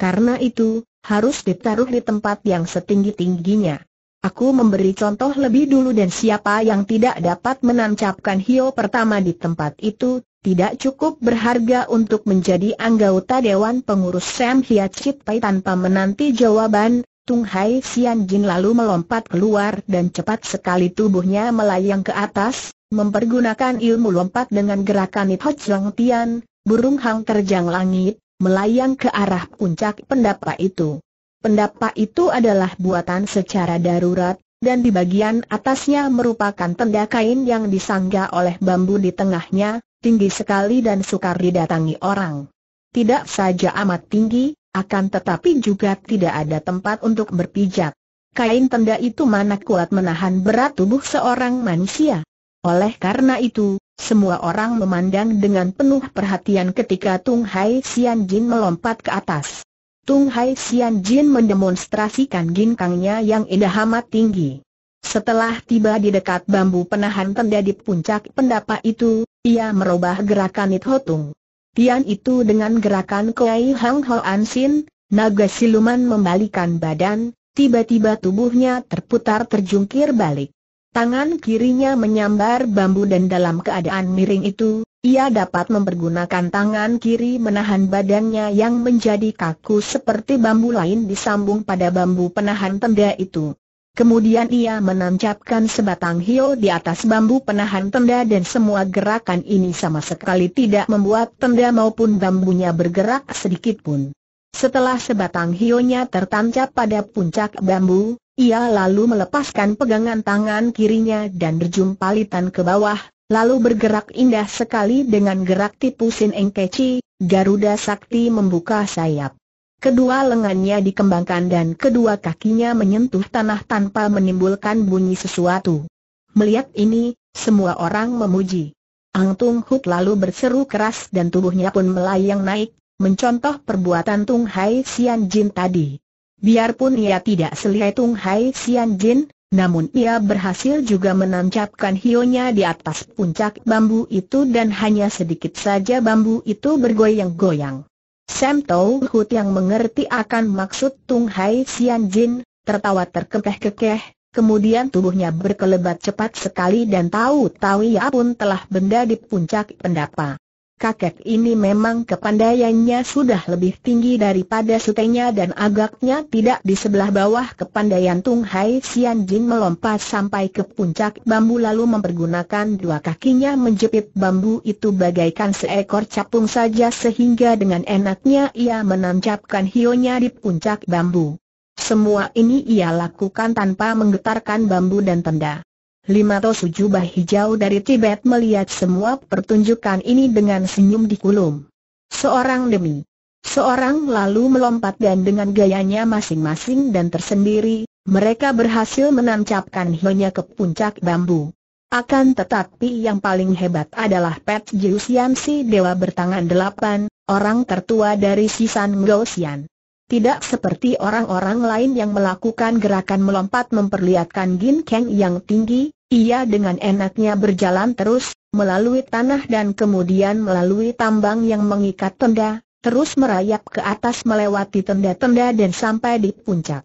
Karena itu, harus ditaruh di tempat yang setinggi-tingginya. Aku memberi contoh lebih dulu dan siapa yang tidak dapat menancapkan hio pertama di tempat itu, tidak cukup berharga untuk menjadi anggota Dewan Pengurus Sam Hiat Chit Pai tanpa menanti jawaban, Tung Hai Sian Jin lalu melompat keluar dan cepat sekali tubuhnya melayang ke atas, mempergunakan ilmu lompat dengan gerakan It Ho Tian, burung hang terjang langit, melayang ke arah puncak pendapa itu. Pendapa itu adalah buatan secara darurat, dan di bagian atasnya merupakan tenda kain yang disangga oleh bambu di tengahnya, tinggi sekali dan sukar didatangi orang. Tidak saja amat tinggi, akan tetapi juga tidak ada tempat untuk berpijak. Kain tenda itu mana kuat menahan berat tubuh seorang manusia. Oleh karena itu, semua orang memandang dengan penuh perhatian ketika Tung Hai Sian Jin melompat ke atas. Tung Hai Sian Jin mendemonstrasikan ginkangnya yang indah amat tinggi. Setelah tiba di dekat bambu penahan tenda di puncak pendapa itu, ia merubah gerakan It Hotung. Tian itu dengan gerakan Kuei Hang Ho An Sin, naga siluman membalikan badan, tiba-tiba tubuhnya terputar terjungkir balik. Tangan kirinya menyambar bambu dan dalam keadaan miring itu, ia dapat mempergunakan tangan kiri menahan badannya yang menjadi kaku seperti bambu lain disambung pada bambu penahan tenda itu. Kemudian ia menancapkan sebatang hio di atas bambu penahan tenda dan semua gerakan ini sama sekali tidak membuat tenda maupun bambunya bergerak sedikit pun. Setelah sebatang hionya tertancap pada puncak bambu, ia lalu melepaskan pegangan tangan kirinya dan berjumpa litan ke bawah, lalu bergerak indah sekali dengan gerak tipu Sin Eng Keci, Garuda Sakti membuka sayap. Kedua lengannya dikembangkan dan kedua kakinya menyentuh tanah tanpa menimbulkan bunyi sesuatu. Melihat ini, semua orang memuji. Ang Tung Hut lalu berseru keras dan tubuhnya pun melayang naik, mencontoh perbuatan Tung Hai Sian Jin tadi. Biarpun ia tidak Tung Hai Xian Jin, namun ia berhasil juga menancapkan hionya di atas puncak bambu itu dan hanya sedikit saja bambu itu bergoyang-goyang. Sam Tau Hut yang mengerti akan maksud Tung Hai Xian Jin, tertawa terkekeh-kekeh, kemudian tubuhnya berkelebat cepat sekali dan tahu-tahu ia pun telah benda di puncak pendapa kakek ini memang kepandaiannya sudah lebih tinggi daripada sutenya dan agaknya tidak di sebelah bawah kepandaian Tung Hai Sian Jin melompat sampai ke puncak bambu lalu mempergunakan dua kakinya menjepit bambu itu bagaikan seekor capung saja sehingga dengan enaknya ia menancapkan hionya di puncak bambu. Semua ini ia lakukan tanpa menggetarkan bambu dan tenda. Lima tosu jubah hijau dari Tibet melihat semua pertunjukan ini dengan senyum di kulum. Seorang demi seorang lalu melompat dan dengan gayanya masing-masing dan tersendiri, mereka berhasil menancapkan hionya ke puncak bambu. Akan tetapi yang paling hebat adalah Pet Jiusian si dewa bertangan delapan, orang tertua dari Sisan Sian. Tidak seperti orang-orang lain yang melakukan gerakan melompat memperlihatkan gin ginkeng yang tinggi, ia dengan enaknya berjalan terus, melalui tanah dan kemudian melalui tambang yang mengikat tenda, terus merayap ke atas melewati tenda-tenda dan sampai di puncak.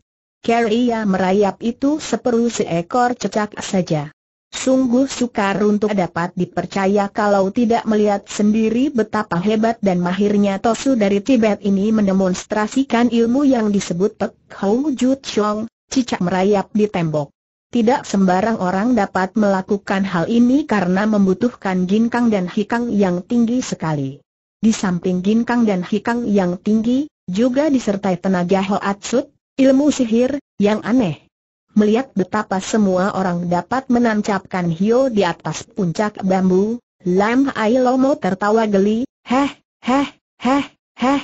ia merayap itu seperlu seekor cecak saja sungguh sukar untuk dapat dipercaya kalau tidak melihat sendiri betapa hebat dan mahirnya Tosu dari Tibet ini mendemonstrasikan ilmu yang disebut Pek Hou Jut Chong, cicak merayap di tembok. Tidak sembarang orang dapat melakukan hal ini karena membutuhkan ginkang dan hikang yang tinggi sekali. Di samping ginkang dan hikang yang tinggi, juga disertai tenaga Hoatsut, ilmu sihir, yang aneh melihat betapa semua orang dapat menancapkan Hio di atas puncak bambu, Lam Ailomo tertawa geli, heh, heh, heh, heh.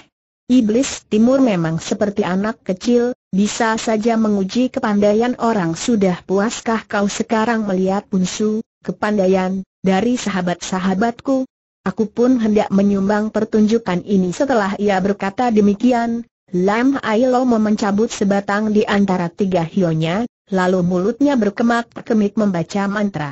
Iblis timur memang seperti anak kecil, bisa saja menguji kepandaian orang sudah puaskah kau sekarang melihat punsu, kepandaian, dari sahabat-sahabatku. Aku pun hendak menyumbang pertunjukan ini setelah ia berkata demikian, Lam Ailo memencabut sebatang di antara tiga hionya, lalu mulutnya berkemak-kemik membaca mantra.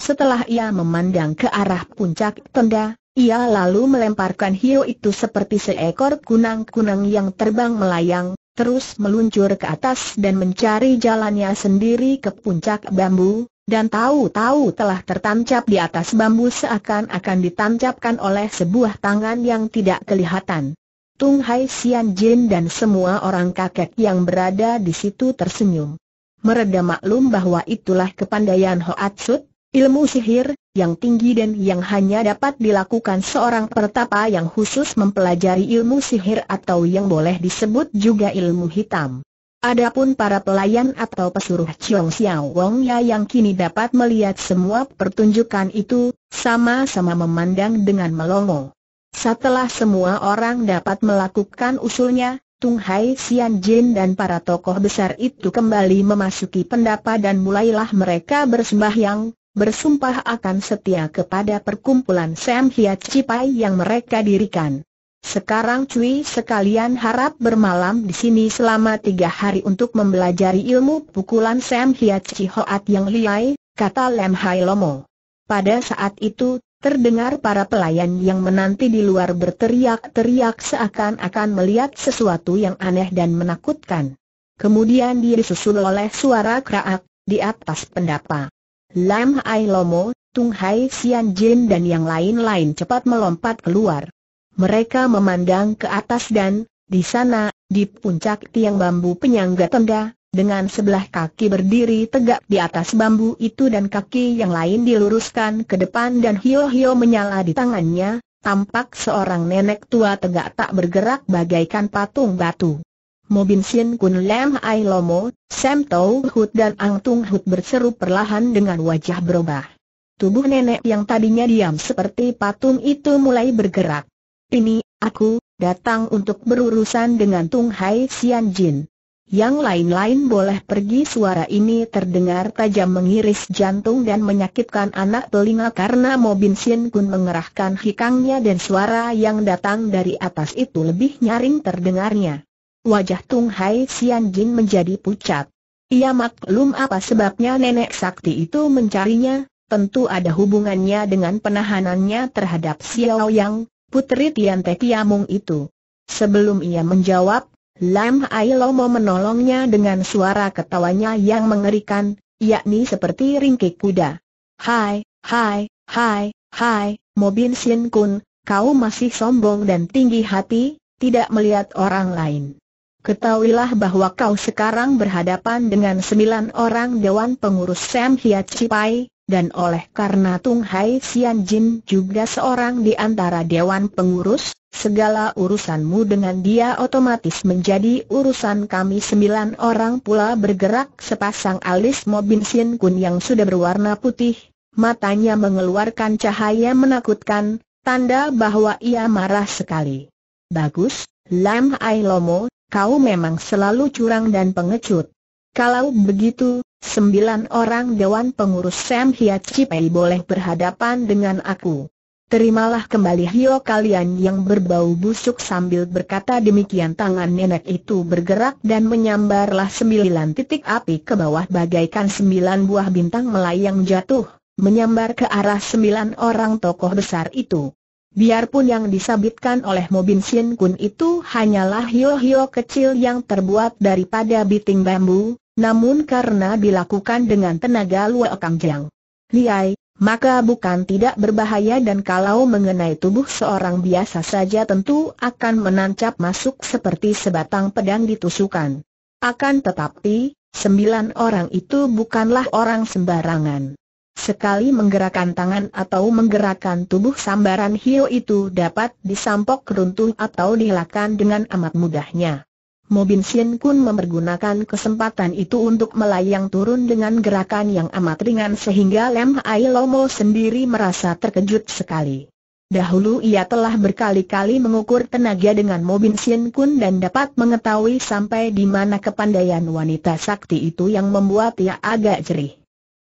Setelah ia memandang ke arah puncak tenda, ia lalu melemparkan hiu itu seperti seekor kunang-kunang yang terbang melayang, terus meluncur ke atas dan mencari jalannya sendiri ke puncak bambu, dan tahu-tahu telah tertancap di atas bambu seakan-akan ditancapkan oleh sebuah tangan yang tidak kelihatan. Tung Hai Xian Jin dan semua orang kakek yang berada di situ tersenyum. Mereda maklum bahwa itulah kepandaian Hoatsut, ilmu sihir, yang tinggi dan yang hanya dapat dilakukan seorang pertapa yang khusus mempelajari ilmu sihir atau yang boleh disebut juga ilmu hitam. Adapun para pelayan atau pesuruh Chiong Xiao Wong Ya yang kini dapat melihat semua pertunjukan itu, sama-sama memandang dengan melongo. Setelah semua orang dapat melakukan usulnya, Tung Hai Sian Jin dan para tokoh besar itu kembali memasuki pendapa dan mulailah mereka bersembahyang, bersumpah akan setia kepada perkumpulan Sam Hiat Cipai yang mereka dirikan. Sekarang cuy sekalian harap bermalam di sini selama tiga hari untuk mempelajari ilmu pukulan Sam Hiat Cihoat yang liai, kata Lem Hai Lomo. Pada saat itu, Terdengar para pelayan yang menanti di luar berteriak-teriak seakan-akan melihat sesuatu yang aneh dan menakutkan. Kemudian dia disusul oleh suara keraak, di atas pendapa. Lam Hai Lomo, Tung Hai Sian Jin dan yang lain-lain cepat melompat keluar. Mereka memandang ke atas dan, di sana, di puncak tiang bambu penyangga tenda, dengan sebelah kaki berdiri tegak di atas bambu itu dan kaki yang lain diluruskan ke depan dan Hio-Hio menyala di tangannya, tampak seorang nenek tua tegak tak bergerak bagaikan patung batu. Mobin Sin Kun Lam Ai Lomo, Sam Tau Hut dan Ang Tung Hut berseru perlahan dengan wajah berubah. Tubuh nenek yang tadinya diam seperti patung itu mulai bergerak. Ini, aku, datang untuk berurusan dengan Tung Hai Sian Jin. Yang lain-lain boleh pergi suara ini terdengar tajam mengiris jantung dan menyakitkan anak telinga karena Mobin Sin Kun mengerahkan hikangnya dan suara yang datang dari atas itu lebih nyaring terdengarnya. Wajah Tung Hai Sian Jin menjadi pucat. Ia maklum apa sebabnya nenek sakti itu mencarinya, tentu ada hubungannya dengan penahanannya terhadap Xiao Yang, putri Tian Te Kiamung itu. Sebelum ia menjawab, Lam Ailomo menolongnya dengan suara ketawanya yang mengerikan, yakni seperti ringkik kuda. Hai, hai, hai, hai, Mobin Sin Kun, kau masih sombong dan tinggi hati, tidak melihat orang lain. Ketahuilah bahwa kau sekarang berhadapan dengan sembilan orang Dewan Pengurus Sam Hiat Cipai, dan oleh karena Tung Hai Sian Jin juga seorang di antara Dewan Pengurus, Segala urusanmu dengan dia otomatis menjadi urusan kami sembilan orang pula bergerak sepasang alis mobil Sin Kun yang sudah berwarna putih, matanya mengeluarkan cahaya menakutkan, tanda bahwa ia marah sekali. Bagus, Lam Ai Lomo, kau memang selalu curang dan pengecut. Kalau begitu, sembilan orang Dewan Pengurus Sam Hiat Cipei boleh berhadapan dengan aku. Terimalah kembali hio kalian yang berbau busuk sambil berkata demikian tangan nenek itu bergerak dan menyambarlah sembilan titik api ke bawah bagaikan sembilan buah bintang melayang jatuh, menyambar ke arah sembilan orang tokoh besar itu. Biarpun yang disabitkan oleh Mobin Shin Kun itu hanyalah hio-hio kecil yang terbuat daripada biting bambu, namun karena dilakukan dengan tenaga luo kangjang. Liai, maka bukan tidak berbahaya dan kalau mengenai tubuh seorang biasa saja tentu akan menancap masuk seperti sebatang pedang ditusukan. Akan tetapi, sembilan orang itu bukanlah orang sembarangan. Sekali menggerakkan tangan atau menggerakkan tubuh sambaran hiu itu dapat disampok runtuh atau dihilangkan dengan amat mudahnya. Mobin Sien Kun mempergunakan kesempatan itu untuk melayang turun dengan gerakan yang amat ringan sehingga Lem Ai Lomo sendiri merasa terkejut sekali. Dahulu ia telah berkali-kali mengukur tenaga dengan Mobin Sien Kun dan dapat mengetahui sampai di mana kepandaian wanita sakti itu yang membuat ia agak jerih.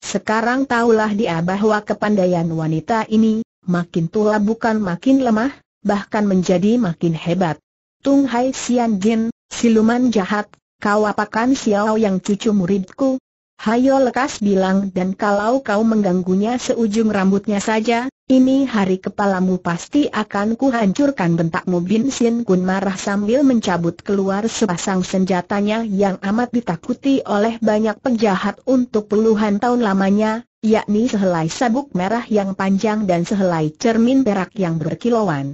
Sekarang tahulah dia bahwa kepandaian wanita ini, makin tua bukan makin lemah, bahkan menjadi makin hebat. Tung Hai Sian Jin, Siluman jahat, kau apakan Xiao yang cucu muridku? Hayo lekas bilang dan kalau kau mengganggunya seujung rambutnya saja, ini hari kepalamu pasti akan kuhancurkan bentakmu Bin Sin Kun marah sambil mencabut keluar sepasang senjatanya yang amat ditakuti oleh banyak penjahat untuk puluhan tahun lamanya, yakni sehelai sabuk merah yang panjang dan sehelai cermin perak yang berkilauan.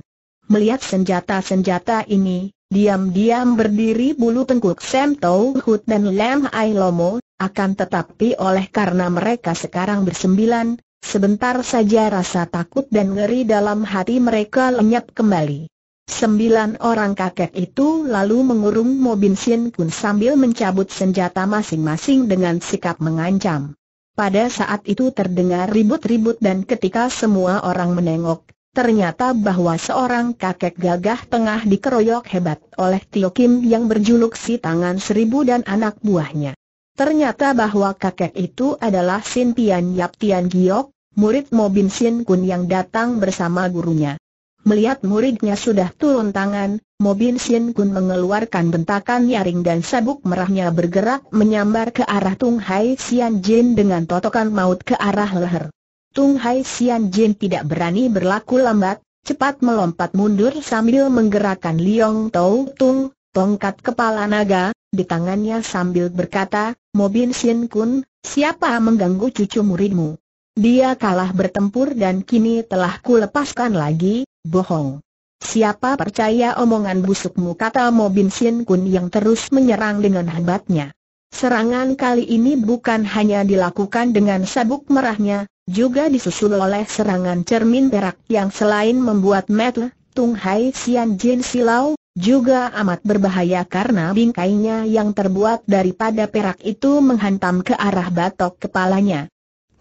Melihat senjata-senjata ini, Diam-diam berdiri bulu tengkuk Sam Tau Hut dan Lam Ai Lomo, akan tetapi oleh karena mereka sekarang bersembilan, sebentar saja rasa takut dan ngeri dalam hati mereka lenyap kembali. Sembilan orang kakek itu lalu mengurung Mobin Sin Kun sambil mencabut senjata masing-masing dengan sikap mengancam. Pada saat itu terdengar ribut-ribut dan ketika semua orang menengok, Ternyata bahwa seorang kakek gagah tengah dikeroyok hebat oleh Tio Kim yang berjuluk si tangan seribu dan anak buahnya. Ternyata bahwa kakek itu adalah Sin Pian Yap Tian Giok, murid Mo Bin Sin Kun yang datang bersama gurunya. Melihat muridnya sudah turun tangan, Mo Bin Sin Kun mengeluarkan bentakan nyaring dan sabuk merahnya bergerak menyambar ke arah Tung Hai Sian Jin dengan totokan maut ke arah leher. Tung Hai Sian Jin tidak berani berlaku lambat, cepat melompat mundur sambil menggerakkan Liong Tau Tung, tongkat kepala naga, di tangannya sambil berkata, Mobin Sin Kun, siapa mengganggu cucu muridmu? Dia kalah bertempur dan kini telah kulepaskan lagi, bohong. Siapa percaya omongan busukmu kata Mobin Sin Kun yang terus menyerang dengan hebatnya. Serangan kali ini bukan hanya dilakukan dengan sabuk merahnya, juga disusul oleh serangan cermin perak yang selain membuat Metal, Tung Hai Sian Jin Silau, juga amat berbahaya karena bingkainya yang terbuat daripada perak itu menghantam ke arah batok kepalanya.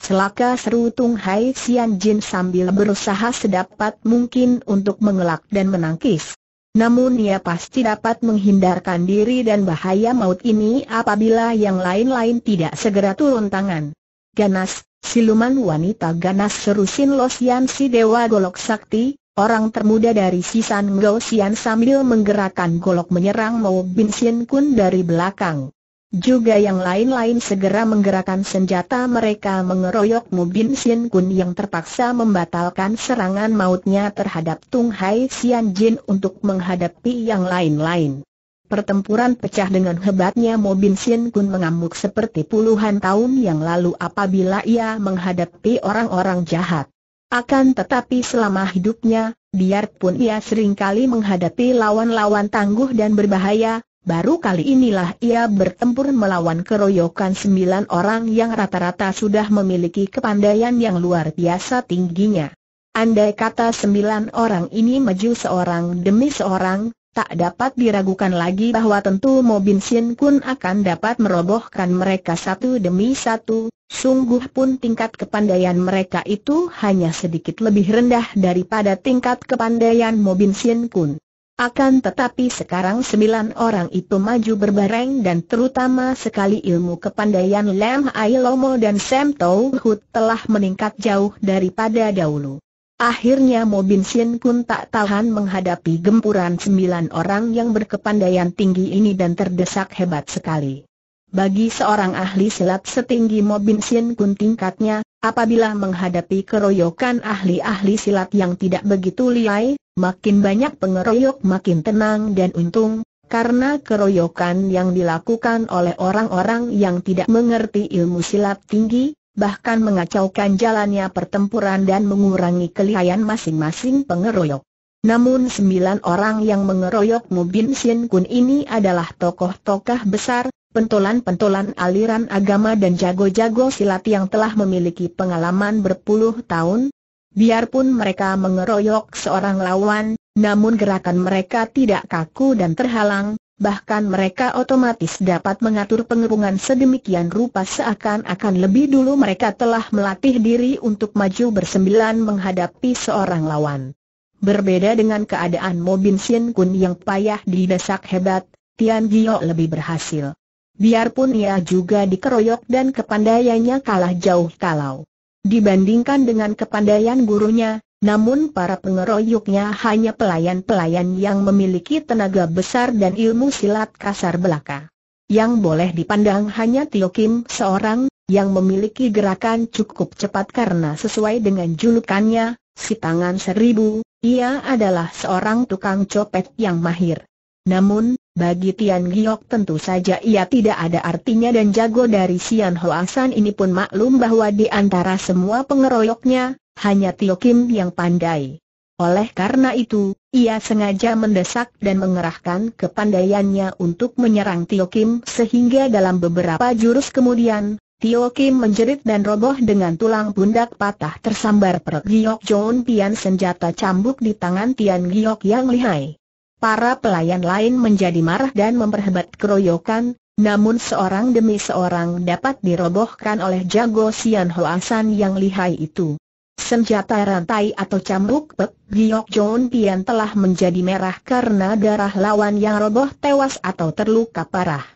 Celaka seru Tung Hai Sian Jin sambil berusaha sedapat mungkin untuk mengelak dan menangkis. Namun ia pasti dapat menghindarkan diri dan bahaya maut ini apabila yang lain-lain tidak segera turun tangan. Ganas, siluman wanita ganas seru Sin Lo Sian si Dewa Golok Sakti, orang termuda dari Sisan Ngo Sian sambil menggerakkan golok menyerang Mo Bin Sin Kun dari belakang. Juga yang lain-lain segera menggerakkan senjata mereka mengeroyok Bin Sin Kun yang terpaksa membatalkan serangan mautnya terhadap Tung Hai Sian Jin untuk menghadapi yang lain-lain. Pertempuran pecah dengan hebatnya Mo Bin Sien Kun mengamuk seperti puluhan tahun yang lalu apabila ia menghadapi orang-orang jahat. Akan tetapi selama hidupnya, biarpun ia seringkali menghadapi lawan-lawan tangguh dan berbahaya, baru kali inilah ia bertempur melawan keroyokan sembilan orang yang rata-rata sudah memiliki kepandaian yang luar biasa tingginya. Andai kata sembilan orang ini maju seorang demi seorang, Tak dapat diragukan lagi bahwa tentu Mo Bin Sin Kun akan dapat merobohkan mereka satu demi satu, sungguh pun tingkat kepandaian mereka itu hanya sedikit lebih rendah daripada tingkat kepandaian Mo Bin Sin Kun. Akan tetapi sekarang sembilan orang itu maju berbareng dan terutama sekali ilmu kepandaian Lam Ailomo dan Sam Tau telah meningkat jauh daripada dahulu. Akhirnya Mo Bin Sien pun tak tahan menghadapi gempuran sembilan orang yang berkepandaian tinggi ini dan terdesak hebat sekali. Bagi seorang ahli silat setinggi Mo Bin Sien pun tingkatnya, apabila menghadapi keroyokan ahli-ahli silat yang tidak begitu liai, makin banyak pengeroyok makin tenang dan untung, karena keroyokan yang dilakukan oleh orang-orang yang tidak mengerti ilmu silat tinggi, bahkan mengacaukan jalannya pertempuran dan mengurangi kelihayan masing-masing pengeroyok. Namun sembilan orang yang mengeroyok Mubin Sin Kun ini adalah tokoh-tokoh besar, pentolan-pentolan aliran agama dan jago-jago silat yang telah memiliki pengalaman berpuluh tahun. Biarpun mereka mengeroyok seorang lawan, namun gerakan mereka tidak kaku dan terhalang, bahkan mereka otomatis dapat mengatur pengerungan sedemikian rupa seakan-akan lebih dulu mereka telah melatih diri untuk maju bersembilan menghadapi seorang lawan. Berbeda dengan keadaan Mobin Sien Kun yang payah didesak hebat, Tian Gio lebih berhasil. Biarpun ia juga dikeroyok dan kepandaiannya kalah jauh kalau dibandingkan dengan kepandaian gurunya, namun para pengeroyoknya hanya pelayan-pelayan yang memiliki tenaga besar dan ilmu silat kasar belaka. Yang boleh dipandang hanya Tio Kim seorang, yang memiliki gerakan cukup cepat karena sesuai dengan julukannya, si tangan seribu, ia adalah seorang tukang copet yang mahir. Namun, bagi Tian Giok tentu saja ia tidak ada artinya dan jago dari Sian Hoasan ini pun maklum bahwa di antara semua pengeroyoknya, hanya Tio Kim yang pandai. Oleh karena itu, ia sengaja mendesak dan mengerahkan kepandaiannya untuk menyerang Tio Kim sehingga dalam beberapa jurus kemudian, Tio Kim menjerit dan roboh dengan tulang pundak patah tersambar perut Giok John Pian senjata cambuk di tangan Tian Giok yang lihai. Para pelayan lain menjadi marah dan memperhebat keroyokan, namun seorang demi seorang dapat dirobohkan oleh jago Sian Hoasan yang lihai itu. Senjata rantai atau cambuk Pek Giok John Tian telah menjadi merah karena darah lawan yang roboh tewas atau terluka parah.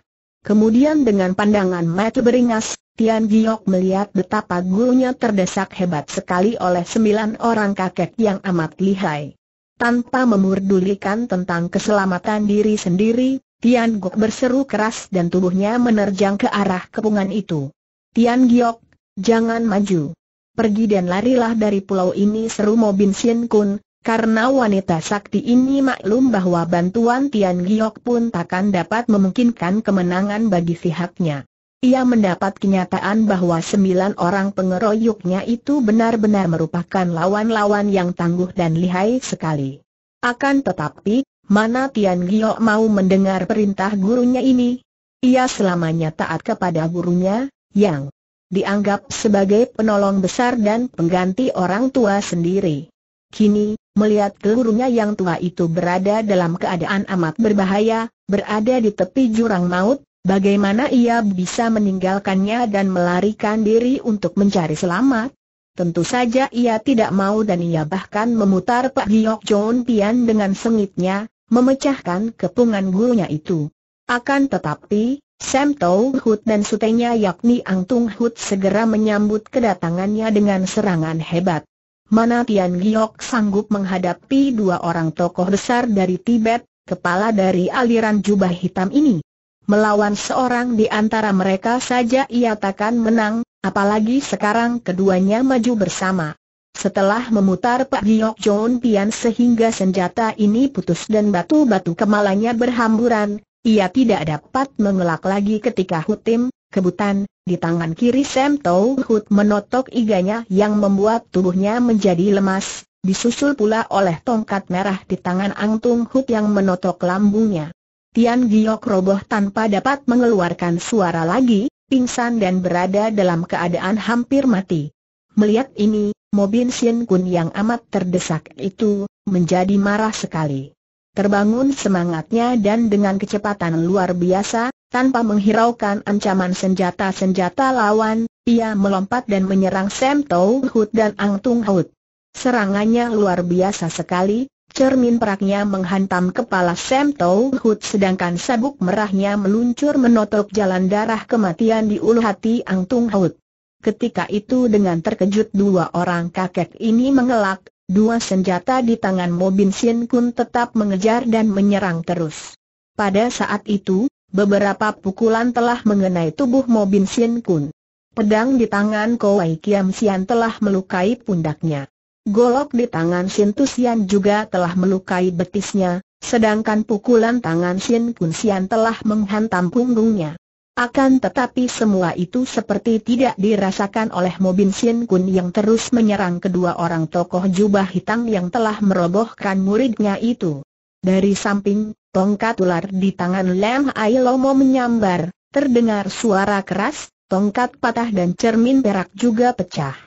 Kemudian dengan pandangan mata beringas, Tian Giok melihat betapa gurunya terdesak hebat sekali oleh sembilan orang kakek yang amat lihai. Tanpa memurdulikan tentang keselamatan diri sendiri, Tian Gok berseru keras dan tubuhnya menerjang ke arah kepungan itu. Tian Giok, jangan maju pergi dan larilah dari pulau ini seru Mo Bin Sien Kun, karena wanita sakti ini maklum bahwa bantuan Tian Giok pun takkan dapat memungkinkan kemenangan bagi pihaknya. Ia mendapat kenyataan bahwa sembilan orang pengeroyoknya itu benar-benar merupakan lawan-lawan yang tangguh dan lihai sekali. Akan tetapi, mana Tian Giok mau mendengar perintah gurunya ini? Ia selamanya taat kepada gurunya, yang dianggap sebagai penolong besar dan pengganti orang tua sendiri. Kini, melihat gurunya yang tua itu berada dalam keadaan amat berbahaya, berada di tepi jurang maut, bagaimana ia bisa meninggalkannya dan melarikan diri untuk mencari selamat? Tentu saja ia tidak mau dan ia bahkan memutar Pak Giok John Pian dengan sengitnya, memecahkan kepungan gurunya itu. Akan tetapi, Sam Tau Hut dan sutenya yakni Ang Tung Hut segera menyambut kedatangannya dengan serangan hebat. Mana Tian Giok sanggup menghadapi dua orang tokoh besar dari Tibet, kepala dari aliran jubah hitam ini. Melawan seorang di antara mereka saja ia takkan menang, apalagi sekarang keduanya maju bersama. Setelah memutar Pak Giok John Pian sehingga senjata ini putus dan batu-batu kemalanya berhamburan, ia tidak dapat mengelak lagi ketika Hutim, kebutan, di tangan kiri Sam Tau Hut menotok iganya yang membuat tubuhnya menjadi lemas, disusul pula oleh tongkat merah di tangan Angtung Hut yang menotok lambungnya. Tian Giok roboh tanpa dapat mengeluarkan suara lagi, pingsan dan berada dalam keadaan hampir mati. Melihat ini, Mobin Sien Kun yang amat terdesak itu, menjadi marah sekali. Terbangun semangatnya dan dengan kecepatan luar biasa, tanpa menghiraukan ancaman senjata-senjata lawan, ia melompat dan menyerang Sam Tau Hut dan Ang Tung Hut. Serangannya luar biasa sekali, cermin peraknya menghantam kepala Sam Tau Hut sedangkan sabuk merahnya meluncur menotok jalan darah kematian di ulu hati Ang Tung Hut. Ketika itu dengan terkejut dua orang kakek ini mengelak, Dua senjata di tangan Mobin Sien Kun tetap mengejar dan menyerang terus. Pada saat itu, beberapa pukulan telah mengenai tubuh Mobin Sien Kun. Pedang di tangan Kowai Kiam Sian telah melukai pundaknya. Golok di tangan Tu Sian juga telah melukai betisnya, sedangkan pukulan tangan Sien Kun Sian telah menghantam punggungnya. Akan tetapi semua itu seperti tidak dirasakan oleh Mobin Sin Kun yang terus menyerang kedua orang tokoh jubah hitam yang telah merobohkan muridnya itu. Dari samping, tongkat ular di tangan Lem Ailomo menyambar, terdengar suara keras, tongkat patah dan cermin perak juga pecah.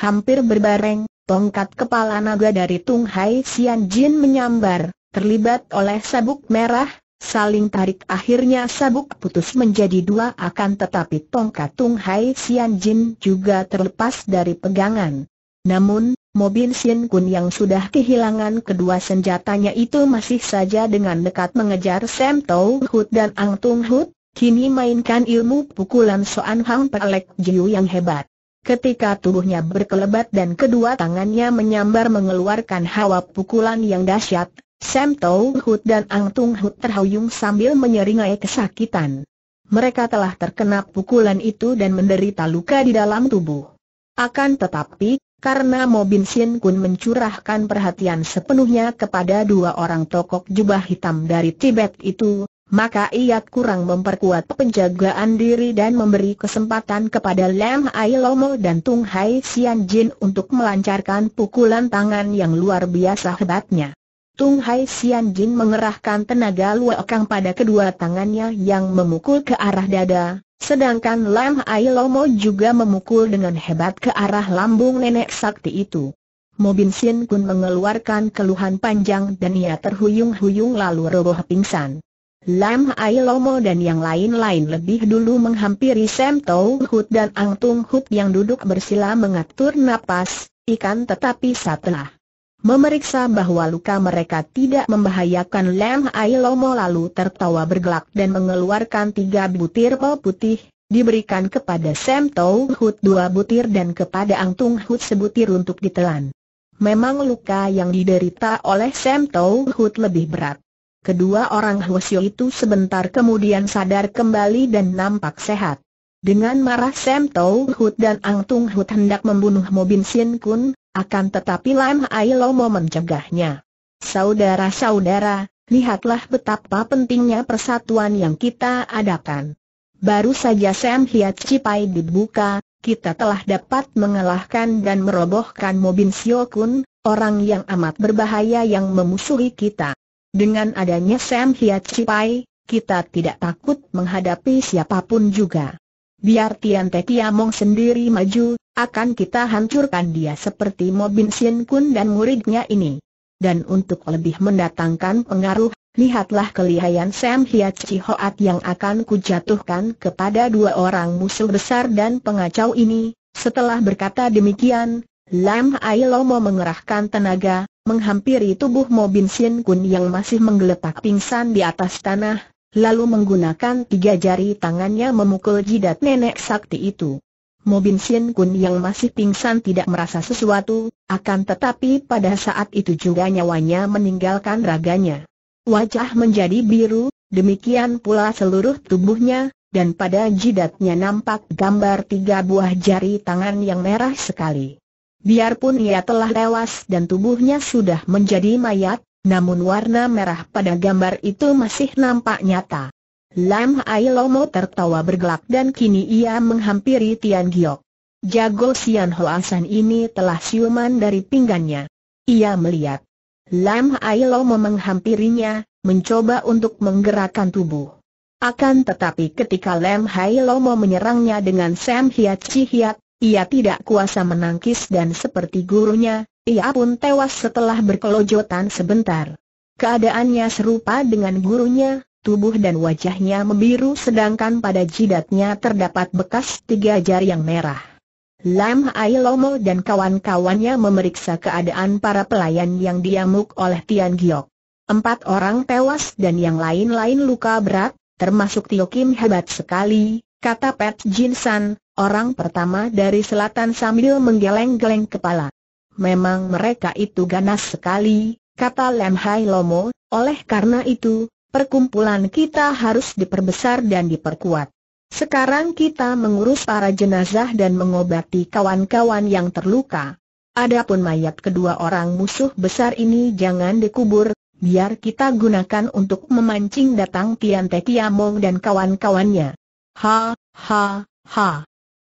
Hampir berbareng, tongkat kepala naga dari Tung Hai Sian Jin menyambar, terlibat oleh sabuk merah, Saling tarik akhirnya sabuk putus menjadi dua akan tetapi tongkat Tung Hai Sian Jin juga terlepas dari pegangan. Namun, Mobin Sien Kun yang sudah kehilangan kedua senjatanya itu masih saja dengan dekat mengejar Sam Tau Hut dan Ang Tung Hut, kini mainkan ilmu pukulan Soan Hang Pelek Jiu yang hebat. Ketika tubuhnya berkelebat dan kedua tangannya menyambar mengeluarkan hawa pukulan yang dahsyat, Sam Tau Hut dan Ang Tung Hut terhuyung sambil menyeringai kesakitan. Mereka telah terkena pukulan itu dan menderita luka di dalam tubuh. Akan tetapi, karena Mobin Sin Kun mencurahkan perhatian sepenuhnya kepada dua orang tokoh jubah hitam dari Tibet itu, maka ia kurang memperkuat penjagaan diri dan memberi kesempatan kepada Lam Ai Lomo dan Tung Hai Xian Jin untuk melancarkan pukulan tangan yang luar biasa hebatnya. Tung Hai Sian Jin mengerahkan tenaga luakang pada kedua tangannya yang memukul ke arah dada, sedangkan Lam Ai Lomo juga memukul dengan hebat ke arah lambung nenek sakti itu. Mobin Sin Kun mengeluarkan keluhan panjang dan ia terhuyung-huyung lalu roboh pingsan. Lam Ai Lomo dan yang lain-lain lebih dulu menghampiri Sam Tau Hut dan Ang Tung Hut yang duduk bersila mengatur napas, ikan tetapi satelah memeriksa bahwa luka mereka tidak membahayakan Lam Ailomo lalu tertawa bergelak dan mengeluarkan tiga butir pel putih, diberikan kepada Sam Tau Hut dua butir dan kepada Ang Tung Hut sebutir untuk ditelan. Memang luka yang diderita oleh Sam Tau Hut lebih berat. Kedua orang Hwasyo itu sebentar kemudian sadar kembali dan nampak sehat. Dengan marah Sam Tau Hut dan Ang Tung Hut hendak membunuh Mo Bin Kun, akan tetapi Lam Ailomo mencegahnya. Saudara-saudara, lihatlah betapa pentingnya persatuan yang kita adakan. Baru saja Sam Hiat Cipai dibuka, kita telah dapat mengalahkan dan merobohkan Mobin Siokun, orang yang amat berbahaya yang memusuhi kita. Dengan adanya Sam Hiat Cipai, kita tidak takut menghadapi siapapun juga. Biar Tian Te Tiamong sendiri maju, akan kita hancurkan dia seperti Mobin Sien Kun dan muridnya ini. Dan untuk lebih mendatangkan pengaruh, lihatlah kelihayan Sam Hiat Chihoat yang akan kujatuhkan kepada dua orang musuh besar dan pengacau ini. Setelah berkata demikian, Lam Ailomo mengerahkan tenaga, menghampiri tubuh Mobin Sien Kun yang masih menggeletak pingsan di atas tanah, lalu menggunakan tiga jari tangannya memukul jidat nenek sakti itu. Mobin Sien Kun yang masih pingsan tidak merasa sesuatu, akan tetapi pada saat itu juga nyawanya meninggalkan raganya. Wajah menjadi biru, demikian pula seluruh tubuhnya, dan pada jidatnya nampak gambar tiga buah jari tangan yang merah sekali. Biarpun ia telah tewas dan tubuhnya sudah menjadi mayat, namun warna merah pada gambar itu masih nampak nyata. Lam Hai Lomo tertawa bergelak dan kini ia menghampiri Tian Giok. Jago Sian Hoasan ini telah siuman dari pinggannya. Ia melihat. Lam Hai Lomo menghampirinya, mencoba untuk menggerakkan tubuh. Akan tetapi ketika Lam Hai Lomo menyerangnya dengan Sam Hiat Chi Hiat, ia tidak kuasa menangkis dan seperti gurunya, ia pun tewas setelah berkelojotan sebentar. Keadaannya serupa dengan gurunya, tubuh dan wajahnya membiru sedangkan pada jidatnya terdapat bekas tiga jari yang merah. Lam Lomo dan kawan-kawannya memeriksa keadaan para pelayan yang diamuk oleh Tian Giok. Empat orang tewas dan yang lain-lain luka berat, termasuk Tio Kim hebat sekali, kata Pat Jin San, orang pertama dari selatan sambil menggeleng-geleng kepala. Memang mereka itu ganas sekali, kata Lam Hai Lomo, oleh karena itu, perkumpulan kita harus diperbesar dan diperkuat. Sekarang kita mengurus para jenazah dan mengobati kawan-kawan yang terluka. Adapun mayat kedua orang musuh besar ini jangan dikubur, biar kita gunakan untuk memancing datang Tian Te Tiamong dan kawan-kawannya. Ha, ha, ha.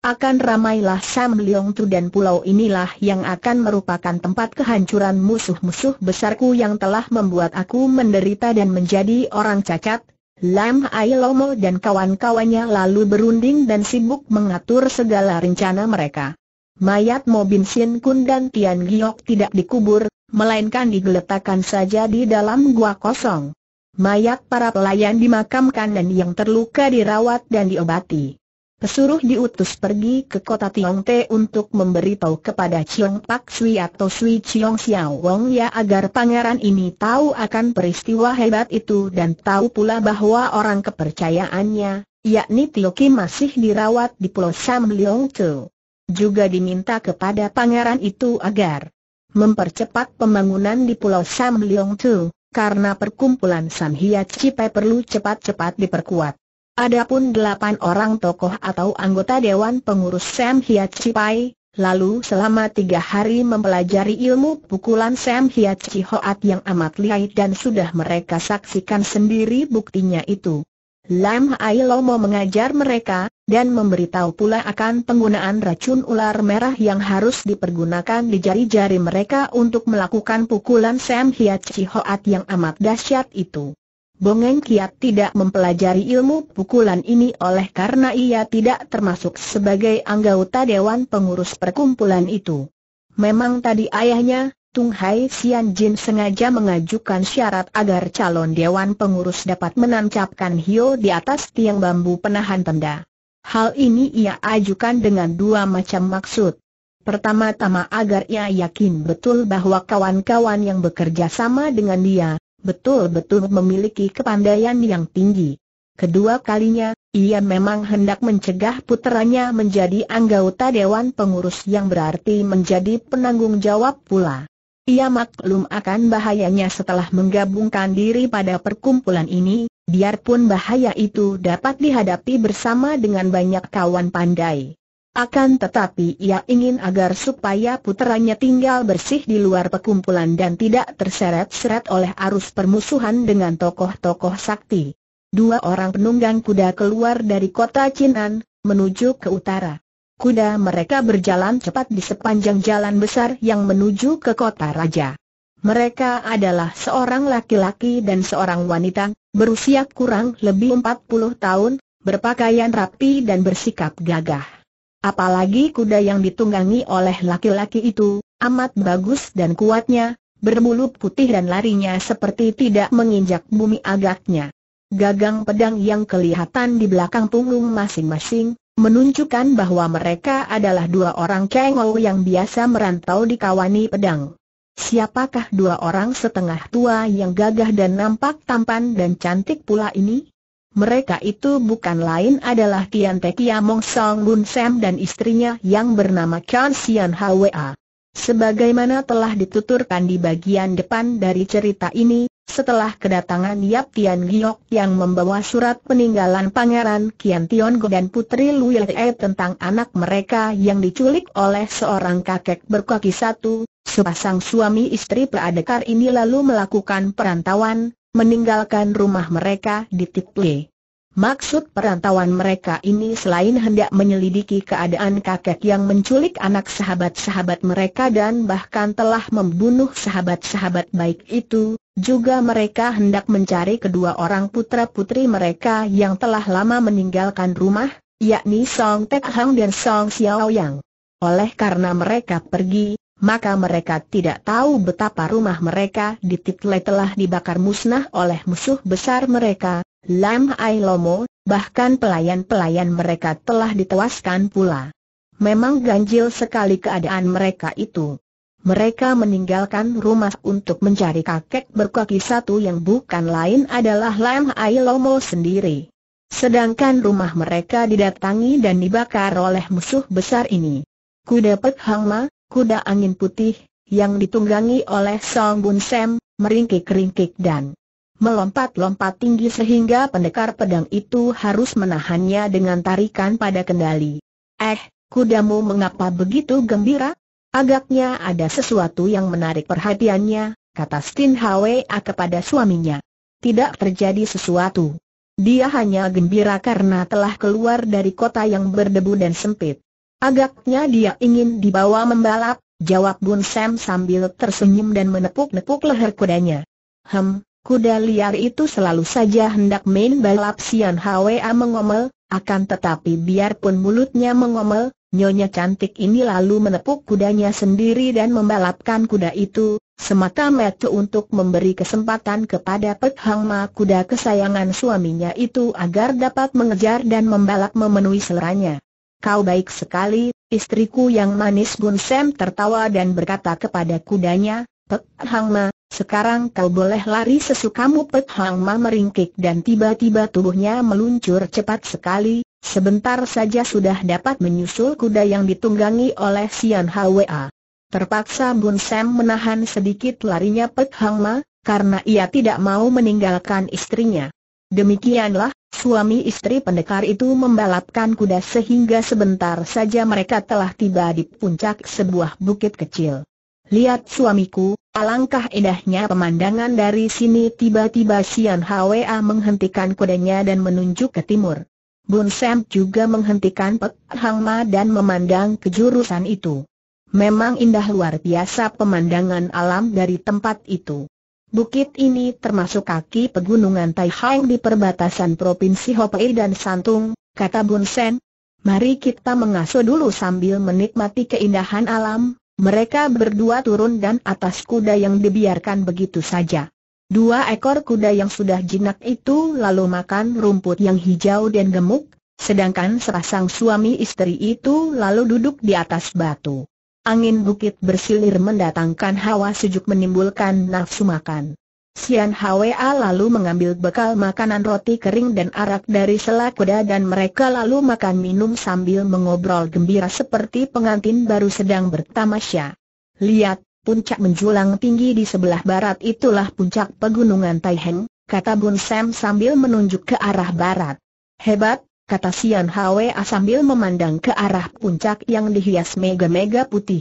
Akan ramailah Sam Leong Tu dan pulau inilah yang akan merupakan tempat kehancuran musuh-musuh besarku yang telah membuat aku menderita dan menjadi orang cacat. Lam Ailomo dan kawan-kawannya lalu berunding dan sibuk mengatur segala rencana mereka. Mayat Mo Bin Sin Kun dan Tian Giok tidak dikubur, melainkan digeletakkan saja di dalam gua kosong. Mayat para pelayan dimakamkan dan yang terluka dirawat dan diobati. Pesuruh diutus pergi ke kota Tiong Te untuk memberitahu kepada Chiong Pak Sui atau Sui Chiong Xiao Wong Ya agar pangeran ini tahu akan peristiwa hebat itu dan tahu pula bahwa orang kepercayaannya, yakni Tio Kim masih dirawat di Pulau Sam Leong Te. Juga diminta kepada pangeran itu agar mempercepat pembangunan di Pulau Sam Leong Te, karena perkumpulan Sam Hiat Cipai perlu cepat-cepat diperkuat. Adapun delapan orang tokoh atau anggota Dewan Pengurus Sam Hiat Cipai, lalu selama tiga hari mempelajari ilmu pukulan Sam Hiat Cihoat yang amat lihai dan sudah mereka saksikan sendiri buktinya itu. Lam mau mengajar mereka, dan memberitahu pula akan penggunaan racun ular merah yang harus dipergunakan di jari-jari mereka untuk melakukan pukulan Sam Hiat Cihoat yang amat dahsyat itu. Bongeng Kiat tidak mempelajari ilmu pukulan ini oleh karena ia tidak termasuk sebagai anggota Dewan Pengurus Perkumpulan itu. Memang tadi ayahnya, Tung Hai Sian Jin sengaja mengajukan syarat agar calon Dewan Pengurus dapat menancapkan Hio di atas tiang bambu penahan tenda. Hal ini ia ajukan dengan dua macam maksud. Pertama-tama agar ia yakin betul bahwa kawan-kawan yang bekerja sama dengan dia, betul-betul memiliki kepandaian yang tinggi. Kedua kalinya, ia memang hendak mencegah puteranya menjadi anggota Dewan Pengurus yang berarti menjadi penanggung jawab pula. Ia maklum akan bahayanya setelah menggabungkan diri pada perkumpulan ini, biarpun bahaya itu dapat dihadapi bersama dengan banyak kawan pandai. Akan tetapi ia ingin agar supaya puteranya tinggal bersih di luar perkumpulan dan tidak terseret-seret oleh arus permusuhan dengan tokoh-tokoh sakti. Dua orang penunggang kuda keluar dari kota Cinan, menuju ke utara. Kuda mereka berjalan cepat di sepanjang jalan besar yang menuju ke kota raja. Mereka adalah seorang laki-laki dan seorang wanita, berusia kurang lebih 40 tahun, berpakaian rapi dan bersikap gagah. Apalagi kuda yang ditunggangi oleh laki-laki itu, amat bagus dan kuatnya, berbulu putih dan larinya seperti tidak menginjak bumi agaknya. Gagang pedang yang kelihatan di belakang punggung masing-masing, menunjukkan bahwa mereka adalah dua orang cengol yang biasa merantau di kawani pedang. Siapakah dua orang setengah tua yang gagah dan nampak tampan dan cantik pula ini? mereka itu bukan lain adalah Tian Te Mong Song Lun Sam dan istrinya yang bernama Chan Sian Hwa. Sebagaimana telah dituturkan di bagian depan dari cerita ini, setelah kedatangan Yap Tian Giok yang membawa surat peninggalan Pangeran Kian Go dan Putri Luye tentang anak mereka yang diculik oleh seorang kakek berkaki satu, sepasang suami istri peradekar ini lalu melakukan perantauan, meninggalkan rumah mereka di Tiple. Maksud perantauan mereka ini selain hendak menyelidiki keadaan kakek yang menculik anak sahabat-sahabat mereka dan bahkan telah membunuh sahabat-sahabat baik itu, juga mereka hendak mencari kedua orang putra-putri mereka yang telah lama meninggalkan rumah, yakni Song Tek Hang dan Song Xiao Yang. Oleh karena mereka pergi, maka mereka tidak tahu betapa rumah mereka di Title telah dibakar musnah oleh musuh besar mereka, Lam Ai Lomo, bahkan pelayan-pelayan mereka telah ditewaskan pula. Memang ganjil sekali keadaan mereka itu. Mereka meninggalkan rumah untuk mencari kakek berkaki satu yang bukan lain adalah Lam Ai Lomo sendiri. Sedangkan rumah mereka didatangi dan dibakar oleh musuh besar ini. Kuda Pek Hang Ma, kuda angin putih, yang ditunggangi oleh Song Bun Sam, meringkik-ringkik dan melompat-lompat tinggi sehingga pendekar pedang itu harus menahannya dengan tarikan pada kendali. Eh, kudamu mengapa begitu gembira? Agaknya ada sesuatu yang menarik perhatiannya, kata Stin Hwa kepada suaminya. Tidak terjadi sesuatu. Dia hanya gembira karena telah keluar dari kota yang berdebu dan sempit. Agaknya dia ingin dibawa membalap, jawab Bun Sam sambil tersenyum dan menepuk-nepuk leher kudanya. Hem, kuda liar itu selalu saja hendak main balap Sian Hwa mengomel, akan tetapi biarpun mulutnya mengomel, nyonya cantik ini lalu menepuk kudanya sendiri dan membalapkan kuda itu, semata-mata untuk memberi kesempatan kepada Pek Hang Ma kuda kesayangan suaminya itu agar dapat mengejar dan membalap memenuhi seleranya. Kau baik sekali, istriku yang manis Gun Sam tertawa dan berkata kepada kudanya, Pek Hang Ma, sekarang kau boleh lari sesukamu Pek Hang Ma meringkik dan tiba-tiba tubuhnya meluncur cepat sekali, sebentar saja sudah dapat menyusul kuda yang ditunggangi oleh Sian Hwa. Terpaksa Gun Sam menahan sedikit larinya Pek Hang Ma, karena ia tidak mau meninggalkan istrinya. Demikianlah, suami istri pendekar itu membalapkan kuda sehingga sebentar saja mereka telah tiba di puncak sebuah bukit kecil. Lihat suamiku, alangkah indahnya pemandangan dari sini tiba-tiba Sian Hwa menghentikan kudanya dan menunjuk ke timur. Bun Sam juga menghentikan Pek Hang Ma dan memandang ke jurusan itu. Memang indah luar biasa pemandangan alam dari tempat itu. Bukit ini termasuk kaki pegunungan Taihang di perbatasan Provinsi Hopei dan Santung, kata Bun Sen. Mari kita mengasuh dulu sambil menikmati keindahan alam, mereka berdua turun dan atas kuda yang dibiarkan begitu saja. Dua ekor kuda yang sudah jinak itu lalu makan rumput yang hijau dan gemuk, sedangkan sepasang suami istri itu lalu duduk di atas batu. Angin bukit bersilir mendatangkan hawa sejuk menimbulkan nafsu makan. Sian Hwa lalu mengambil bekal makanan roti kering dan arak dari selak kuda dan mereka lalu makan minum sambil mengobrol gembira seperti pengantin baru sedang bertamasya. Lihat, puncak menjulang tinggi di sebelah barat itulah puncak pegunungan Taiheng, kata Bun Sam sambil menunjuk ke arah barat. Hebat, kata Sian Hwa sambil memandang ke arah puncak yang dihias mega-mega putih.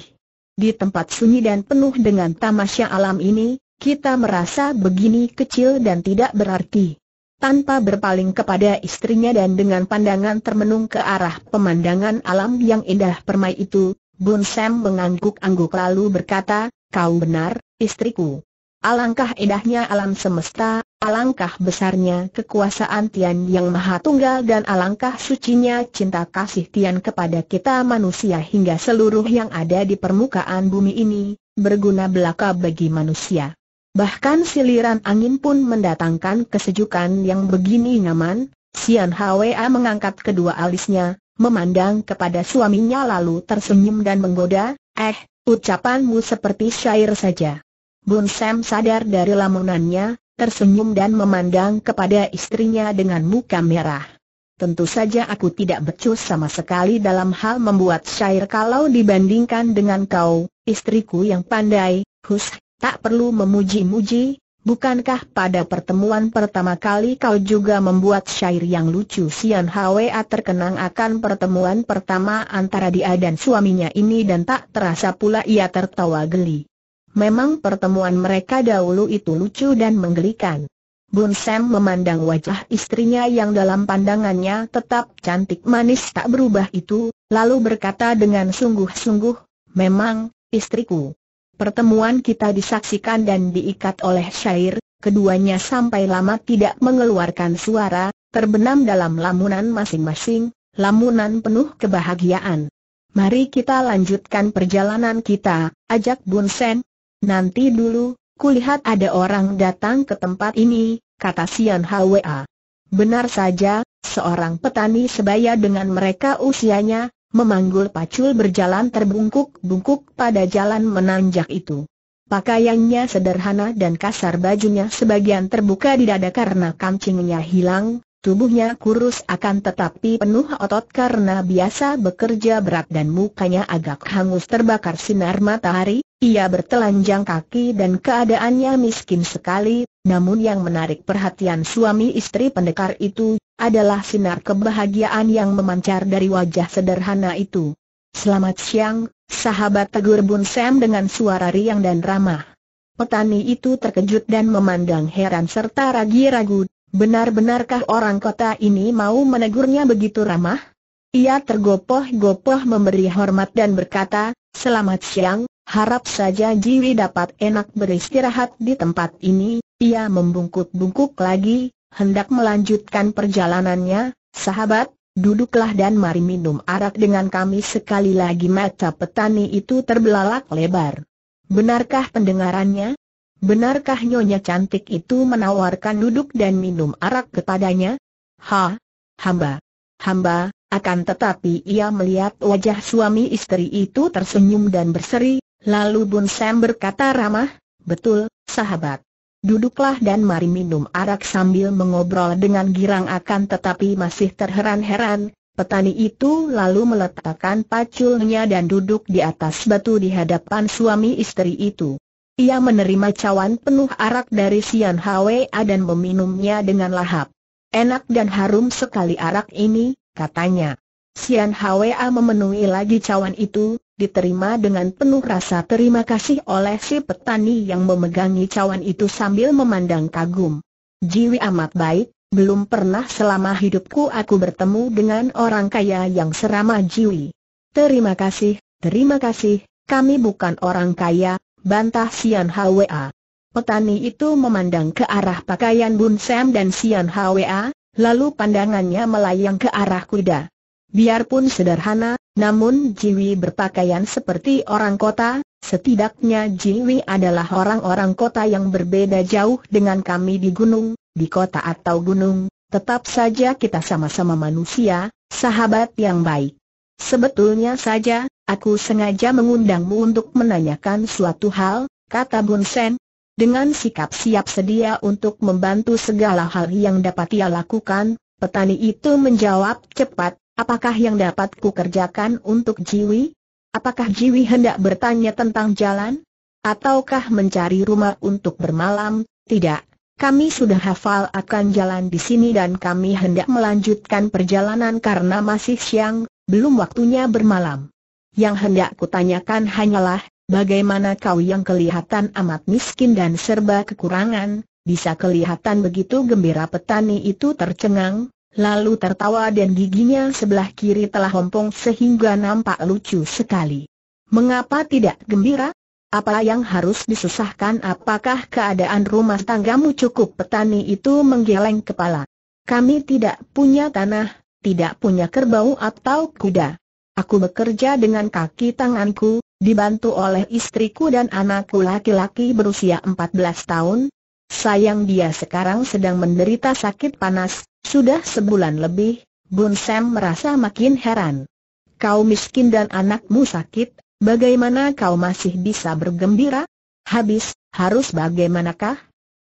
Di tempat sunyi dan penuh dengan tamasya alam ini, kita merasa begini kecil dan tidak berarti. Tanpa berpaling kepada istrinya dan dengan pandangan termenung ke arah pemandangan alam yang indah permai itu, Bun Sam mengangguk-angguk lalu berkata, kau benar, istriku. Alangkah indahnya alam semesta, alangkah besarnya kekuasaan Tian yang Maha Tunggal dan alangkah sucinya cinta kasih Tian kepada kita manusia hingga seluruh yang ada di permukaan bumi ini, berguna belaka bagi manusia. Bahkan siliran angin pun mendatangkan kesejukan yang begini nyaman, Sian Hwa mengangkat kedua alisnya, memandang kepada suaminya lalu tersenyum dan menggoda, eh, ucapanmu seperti syair saja. Bun Sam sadar dari lamunannya, tersenyum dan memandang kepada istrinya dengan muka merah. Tentu saja aku tidak becus sama sekali dalam hal membuat syair kalau dibandingkan dengan kau, istriku yang pandai, Hus, tak perlu memuji-muji, bukankah pada pertemuan pertama kali kau juga membuat syair yang lucu Sian Hwa terkenang akan pertemuan pertama antara dia dan suaminya ini dan tak terasa pula ia tertawa geli. Memang pertemuan mereka dahulu itu lucu dan menggelikan. Bun Sam memandang wajah istrinya yang dalam pandangannya tetap cantik manis tak berubah itu, lalu berkata dengan sungguh-sungguh, Memang, istriku. Pertemuan kita disaksikan dan diikat oleh syair, keduanya sampai lama tidak mengeluarkan suara, terbenam dalam lamunan masing-masing, lamunan penuh kebahagiaan. Mari kita lanjutkan perjalanan kita, ajak Bun Sen, Nanti dulu, kulihat ada orang datang ke tempat ini, kata Sian Hwa. Benar saja, seorang petani sebaya dengan mereka usianya, memanggul pacul berjalan terbungkuk-bungkuk pada jalan menanjak itu. Pakaiannya sederhana dan kasar bajunya sebagian terbuka di dada karena kancingnya hilang, Tubuhnya kurus akan tetapi penuh otot karena biasa bekerja berat dan mukanya agak hangus terbakar sinar matahari, ia bertelanjang kaki dan keadaannya miskin sekali, namun yang menarik perhatian suami istri pendekar itu, adalah sinar kebahagiaan yang memancar dari wajah sederhana itu. Selamat siang, sahabat tegur Bun Sam dengan suara riang dan ramah. Petani itu terkejut dan memandang heran serta ragi ragu Benar-benarkah orang kota ini mau menegurnya begitu ramah? Ia tergopoh-gopoh memberi hormat dan berkata, Selamat siang, harap saja Jiwi dapat enak beristirahat di tempat ini. Ia membungkuk-bungkuk lagi, hendak melanjutkan perjalanannya. Sahabat, duduklah dan mari minum arak dengan kami sekali lagi mata petani itu terbelalak lebar. Benarkah pendengarannya? Benarkah Nyonya cantik itu menawarkan duduk dan minum arak kepadanya? Ha, hamba, hamba, akan tetapi ia melihat wajah suami istri itu tersenyum dan berseri, lalu Bun Sam berkata ramah, betul, sahabat. Duduklah dan mari minum arak sambil mengobrol dengan girang akan tetapi masih terheran-heran, petani itu lalu meletakkan paculnya dan duduk di atas batu di hadapan suami istri itu. Ia menerima cawan penuh arak dari Sian Hwa dan meminumnya dengan lahap. Enak dan harum sekali arak ini, katanya. Sian Hwa memenuhi lagi cawan itu, diterima dengan penuh rasa terima kasih oleh si petani yang memegangi cawan itu sambil memandang kagum. Jiwi amat baik, belum pernah selama hidupku aku bertemu dengan orang kaya yang serama Jiwi. Terima kasih, terima kasih, kami bukan orang kaya, bantah Sian Hwa. Petani itu memandang ke arah pakaian Bun Sam dan Sian Hwa, lalu pandangannya melayang ke arah kuda. Biarpun sederhana, namun Jiwi berpakaian seperti orang kota, setidaknya Jiwi adalah orang-orang kota yang berbeda jauh dengan kami di gunung, di kota atau gunung, tetap saja kita sama-sama manusia, sahabat yang baik. Sebetulnya saja, Aku sengaja mengundangmu untuk menanyakan suatu hal, kata Bun Sen, dengan sikap siap sedia untuk membantu segala hal yang dapat ia lakukan, petani itu menjawab cepat, apakah yang dapat kerjakan untuk Jiwi? Apakah Jiwi hendak bertanya tentang jalan? Ataukah mencari rumah untuk bermalam? Tidak, kami sudah hafal akan jalan di sini dan kami hendak melanjutkan perjalanan karena masih siang, belum waktunya bermalam. Yang hendak kutanyakan hanyalah, bagaimana kau yang kelihatan amat miskin dan serba kekurangan, bisa kelihatan begitu gembira petani itu tercengang, lalu tertawa dan giginya sebelah kiri telah hompong sehingga nampak lucu sekali. Mengapa tidak gembira? Apa yang harus disusahkan apakah keadaan rumah tanggamu cukup petani itu menggeleng kepala. Kami tidak punya tanah, tidak punya kerbau atau kuda. Aku bekerja dengan kaki tanganku, dibantu oleh istriku dan anakku laki-laki berusia 14 tahun. Sayang dia sekarang sedang menderita sakit panas, sudah sebulan lebih, Bun Sam merasa makin heran. Kau miskin dan anakmu sakit, bagaimana kau masih bisa bergembira? Habis, harus bagaimanakah?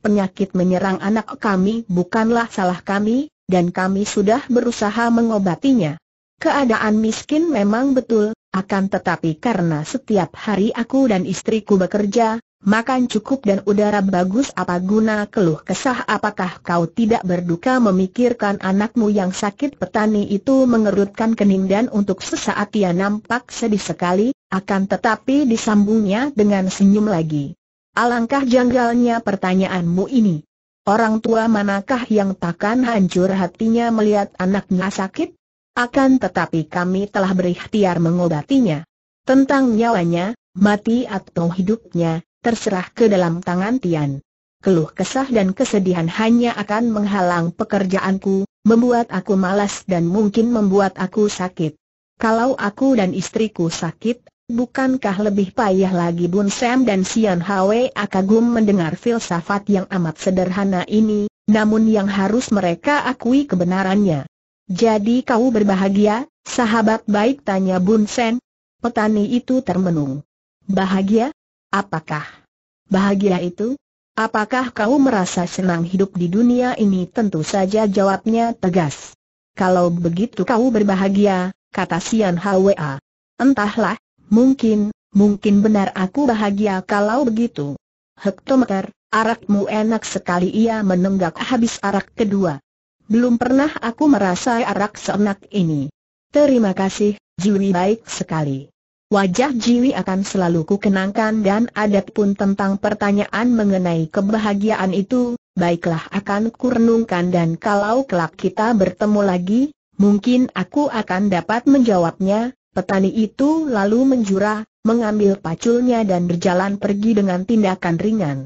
Penyakit menyerang anak kami bukanlah salah kami, dan kami sudah berusaha mengobatinya. Keadaan miskin memang betul, akan tetapi karena setiap hari aku dan istriku bekerja, makan cukup dan udara bagus apa guna keluh kesah apakah kau tidak berduka memikirkan anakmu yang sakit petani itu mengerutkan kening dan untuk sesaat ia nampak sedih sekali, akan tetapi disambungnya dengan senyum lagi. Alangkah janggalnya pertanyaanmu ini. Orang tua manakah yang takkan hancur hatinya melihat anaknya sakit? Akan tetapi kami telah berikhtiar mengobatinya. Tentang nyawanya, mati atau hidupnya, terserah ke dalam tangan Tian. Keluh kesah dan kesedihan hanya akan menghalang pekerjaanku, membuat aku malas dan mungkin membuat aku sakit. Kalau aku dan istriku sakit, Bukankah lebih payah lagi Bun Sam dan Sian Hwe akagum mendengar filsafat yang amat sederhana ini, namun yang harus mereka akui kebenarannya. Jadi kau berbahagia, sahabat baik tanya Bun Sen. Petani itu termenung. Bahagia? Apakah? Bahagia itu? Apakah kau merasa senang hidup di dunia ini? Tentu saja jawabnya tegas. Kalau begitu kau berbahagia, kata Sian Hwa. Entahlah, mungkin, mungkin benar aku bahagia kalau begitu. Hektometer, arakmu enak sekali ia menenggak habis arak kedua. Belum pernah aku merasa arak seenak ini. Terima kasih, Jiwi baik sekali. Wajah Jiwi akan selalu kukenangkan dan adat pun tentang pertanyaan mengenai kebahagiaan itu, baiklah akan kurenungkan dan kalau kelak kita bertemu lagi, mungkin aku akan dapat menjawabnya, petani itu lalu menjura, mengambil paculnya dan berjalan pergi dengan tindakan ringan.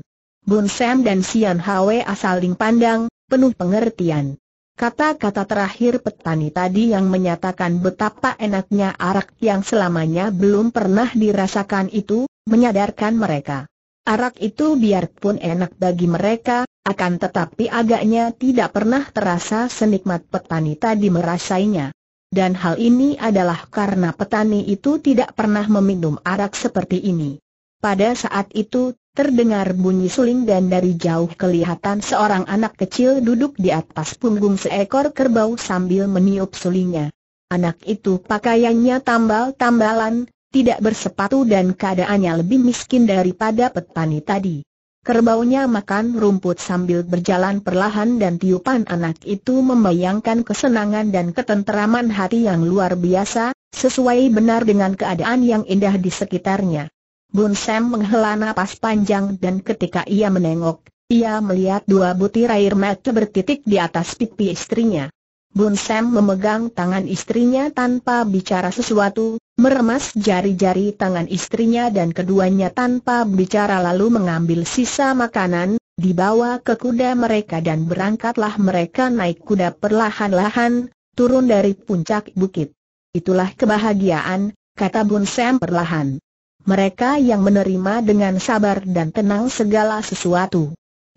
Bun Sam dan Sian Hwe asal pandang, penuh pengertian. Kata-kata terakhir petani tadi yang menyatakan betapa enaknya arak yang selamanya belum pernah dirasakan itu, menyadarkan mereka. Arak itu biarpun enak bagi mereka, akan tetapi agaknya tidak pernah terasa senikmat petani tadi merasainya. Dan hal ini adalah karena petani itu tidak pernah meminum arak seperti ini. Pada saat itu, Terdengar bunyi suling dan dari jauh kelihatan seorang anak kecil duduk di atas punggung seekor kerbau sambil meniup sulingnya. Anak itu pakaiannya tambal-tambalan, tidak bersepatu dan keadaannya lebih miskin daripada petani tadi. Kerbaunya makan rumput sambil berjalan perlahan dan tiupan anak itu membayangkan kesenangan dan ketenteraman hati yang luar biasa, sesuai benar dengan keadaan yang indah di sekitarnya. Bun Sam menghela napas panjang dan ketika ia menengok, ia melihat dua butir air mata bertitik di atas pipi istrinya. Bun Sam memegang tangan istrinya tanpa bicara sesuatu, meremas jari-jari tangan istrinya dan keduanya tanpa bicara lalu mengambil sisa makanan, dibawa ke kuda mereka dan berangkatlah mereka naik kuda perlahan-lahan, turun dari puncak bukit. Itulah kebahagiaan, kata Bun Sam perlahan mereka yang menerima dengan sabar dan tenang segala sesuatu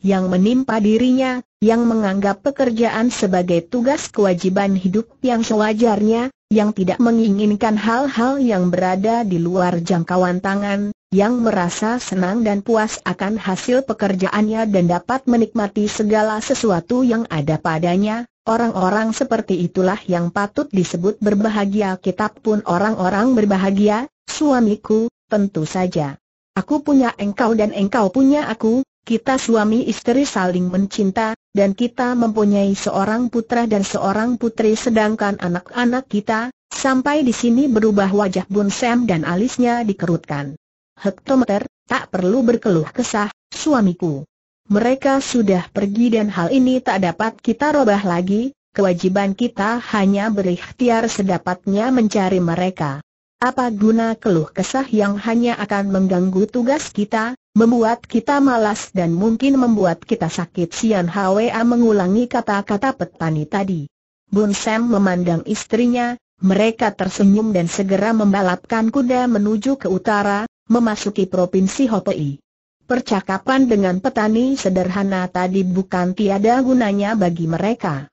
yang menimpa dirinya, yang menganggap pekerjaan sebagai tugas kewajiban hidup yang sewajarnya, yang tidak menginginkan hal-hal yang berada di luar jangkauan tangan, yang merasa senang dan puas akan hasil pekerjaannya dan dapat menikmati segala sesuatu yang ada padanya, Orang-orang seperti itulah yang patut disebut berbahagia Kitab pun orang-orang berbahagia, suamiku, Tentu saja. Aku punya engkau dan engkau punya aku, kita suami istri saling mencinta, dan kita mempunyai seorang putra dan seorang putri sedangkan anak-anak kita, sampai di sini berubah wajah Bun Sam dan alisnya dikerutkan. Hektometer, tak perlu berkeluh kesah, suamiku. Mereka sudah pergi dan hal ini tak dapat kita robah lagi, kewajiban kita hanya berikhtiar sedapatnya mencari mereka. Apa guna keluh kesah yang hanya akan mengganggu tugas kita, membuat kita malas dan mungkin membuat kita sakit Sian Hwa mengulangi kata-kata petani tadi. Bun Sam memandang istrinya, mereka tersenyum dan segera membalapkan kuda menuju ke utara, memasuki provinsi Hopei. Percakapan dengan petani sederhana tadi bukan tiada gunanya bagi mereka.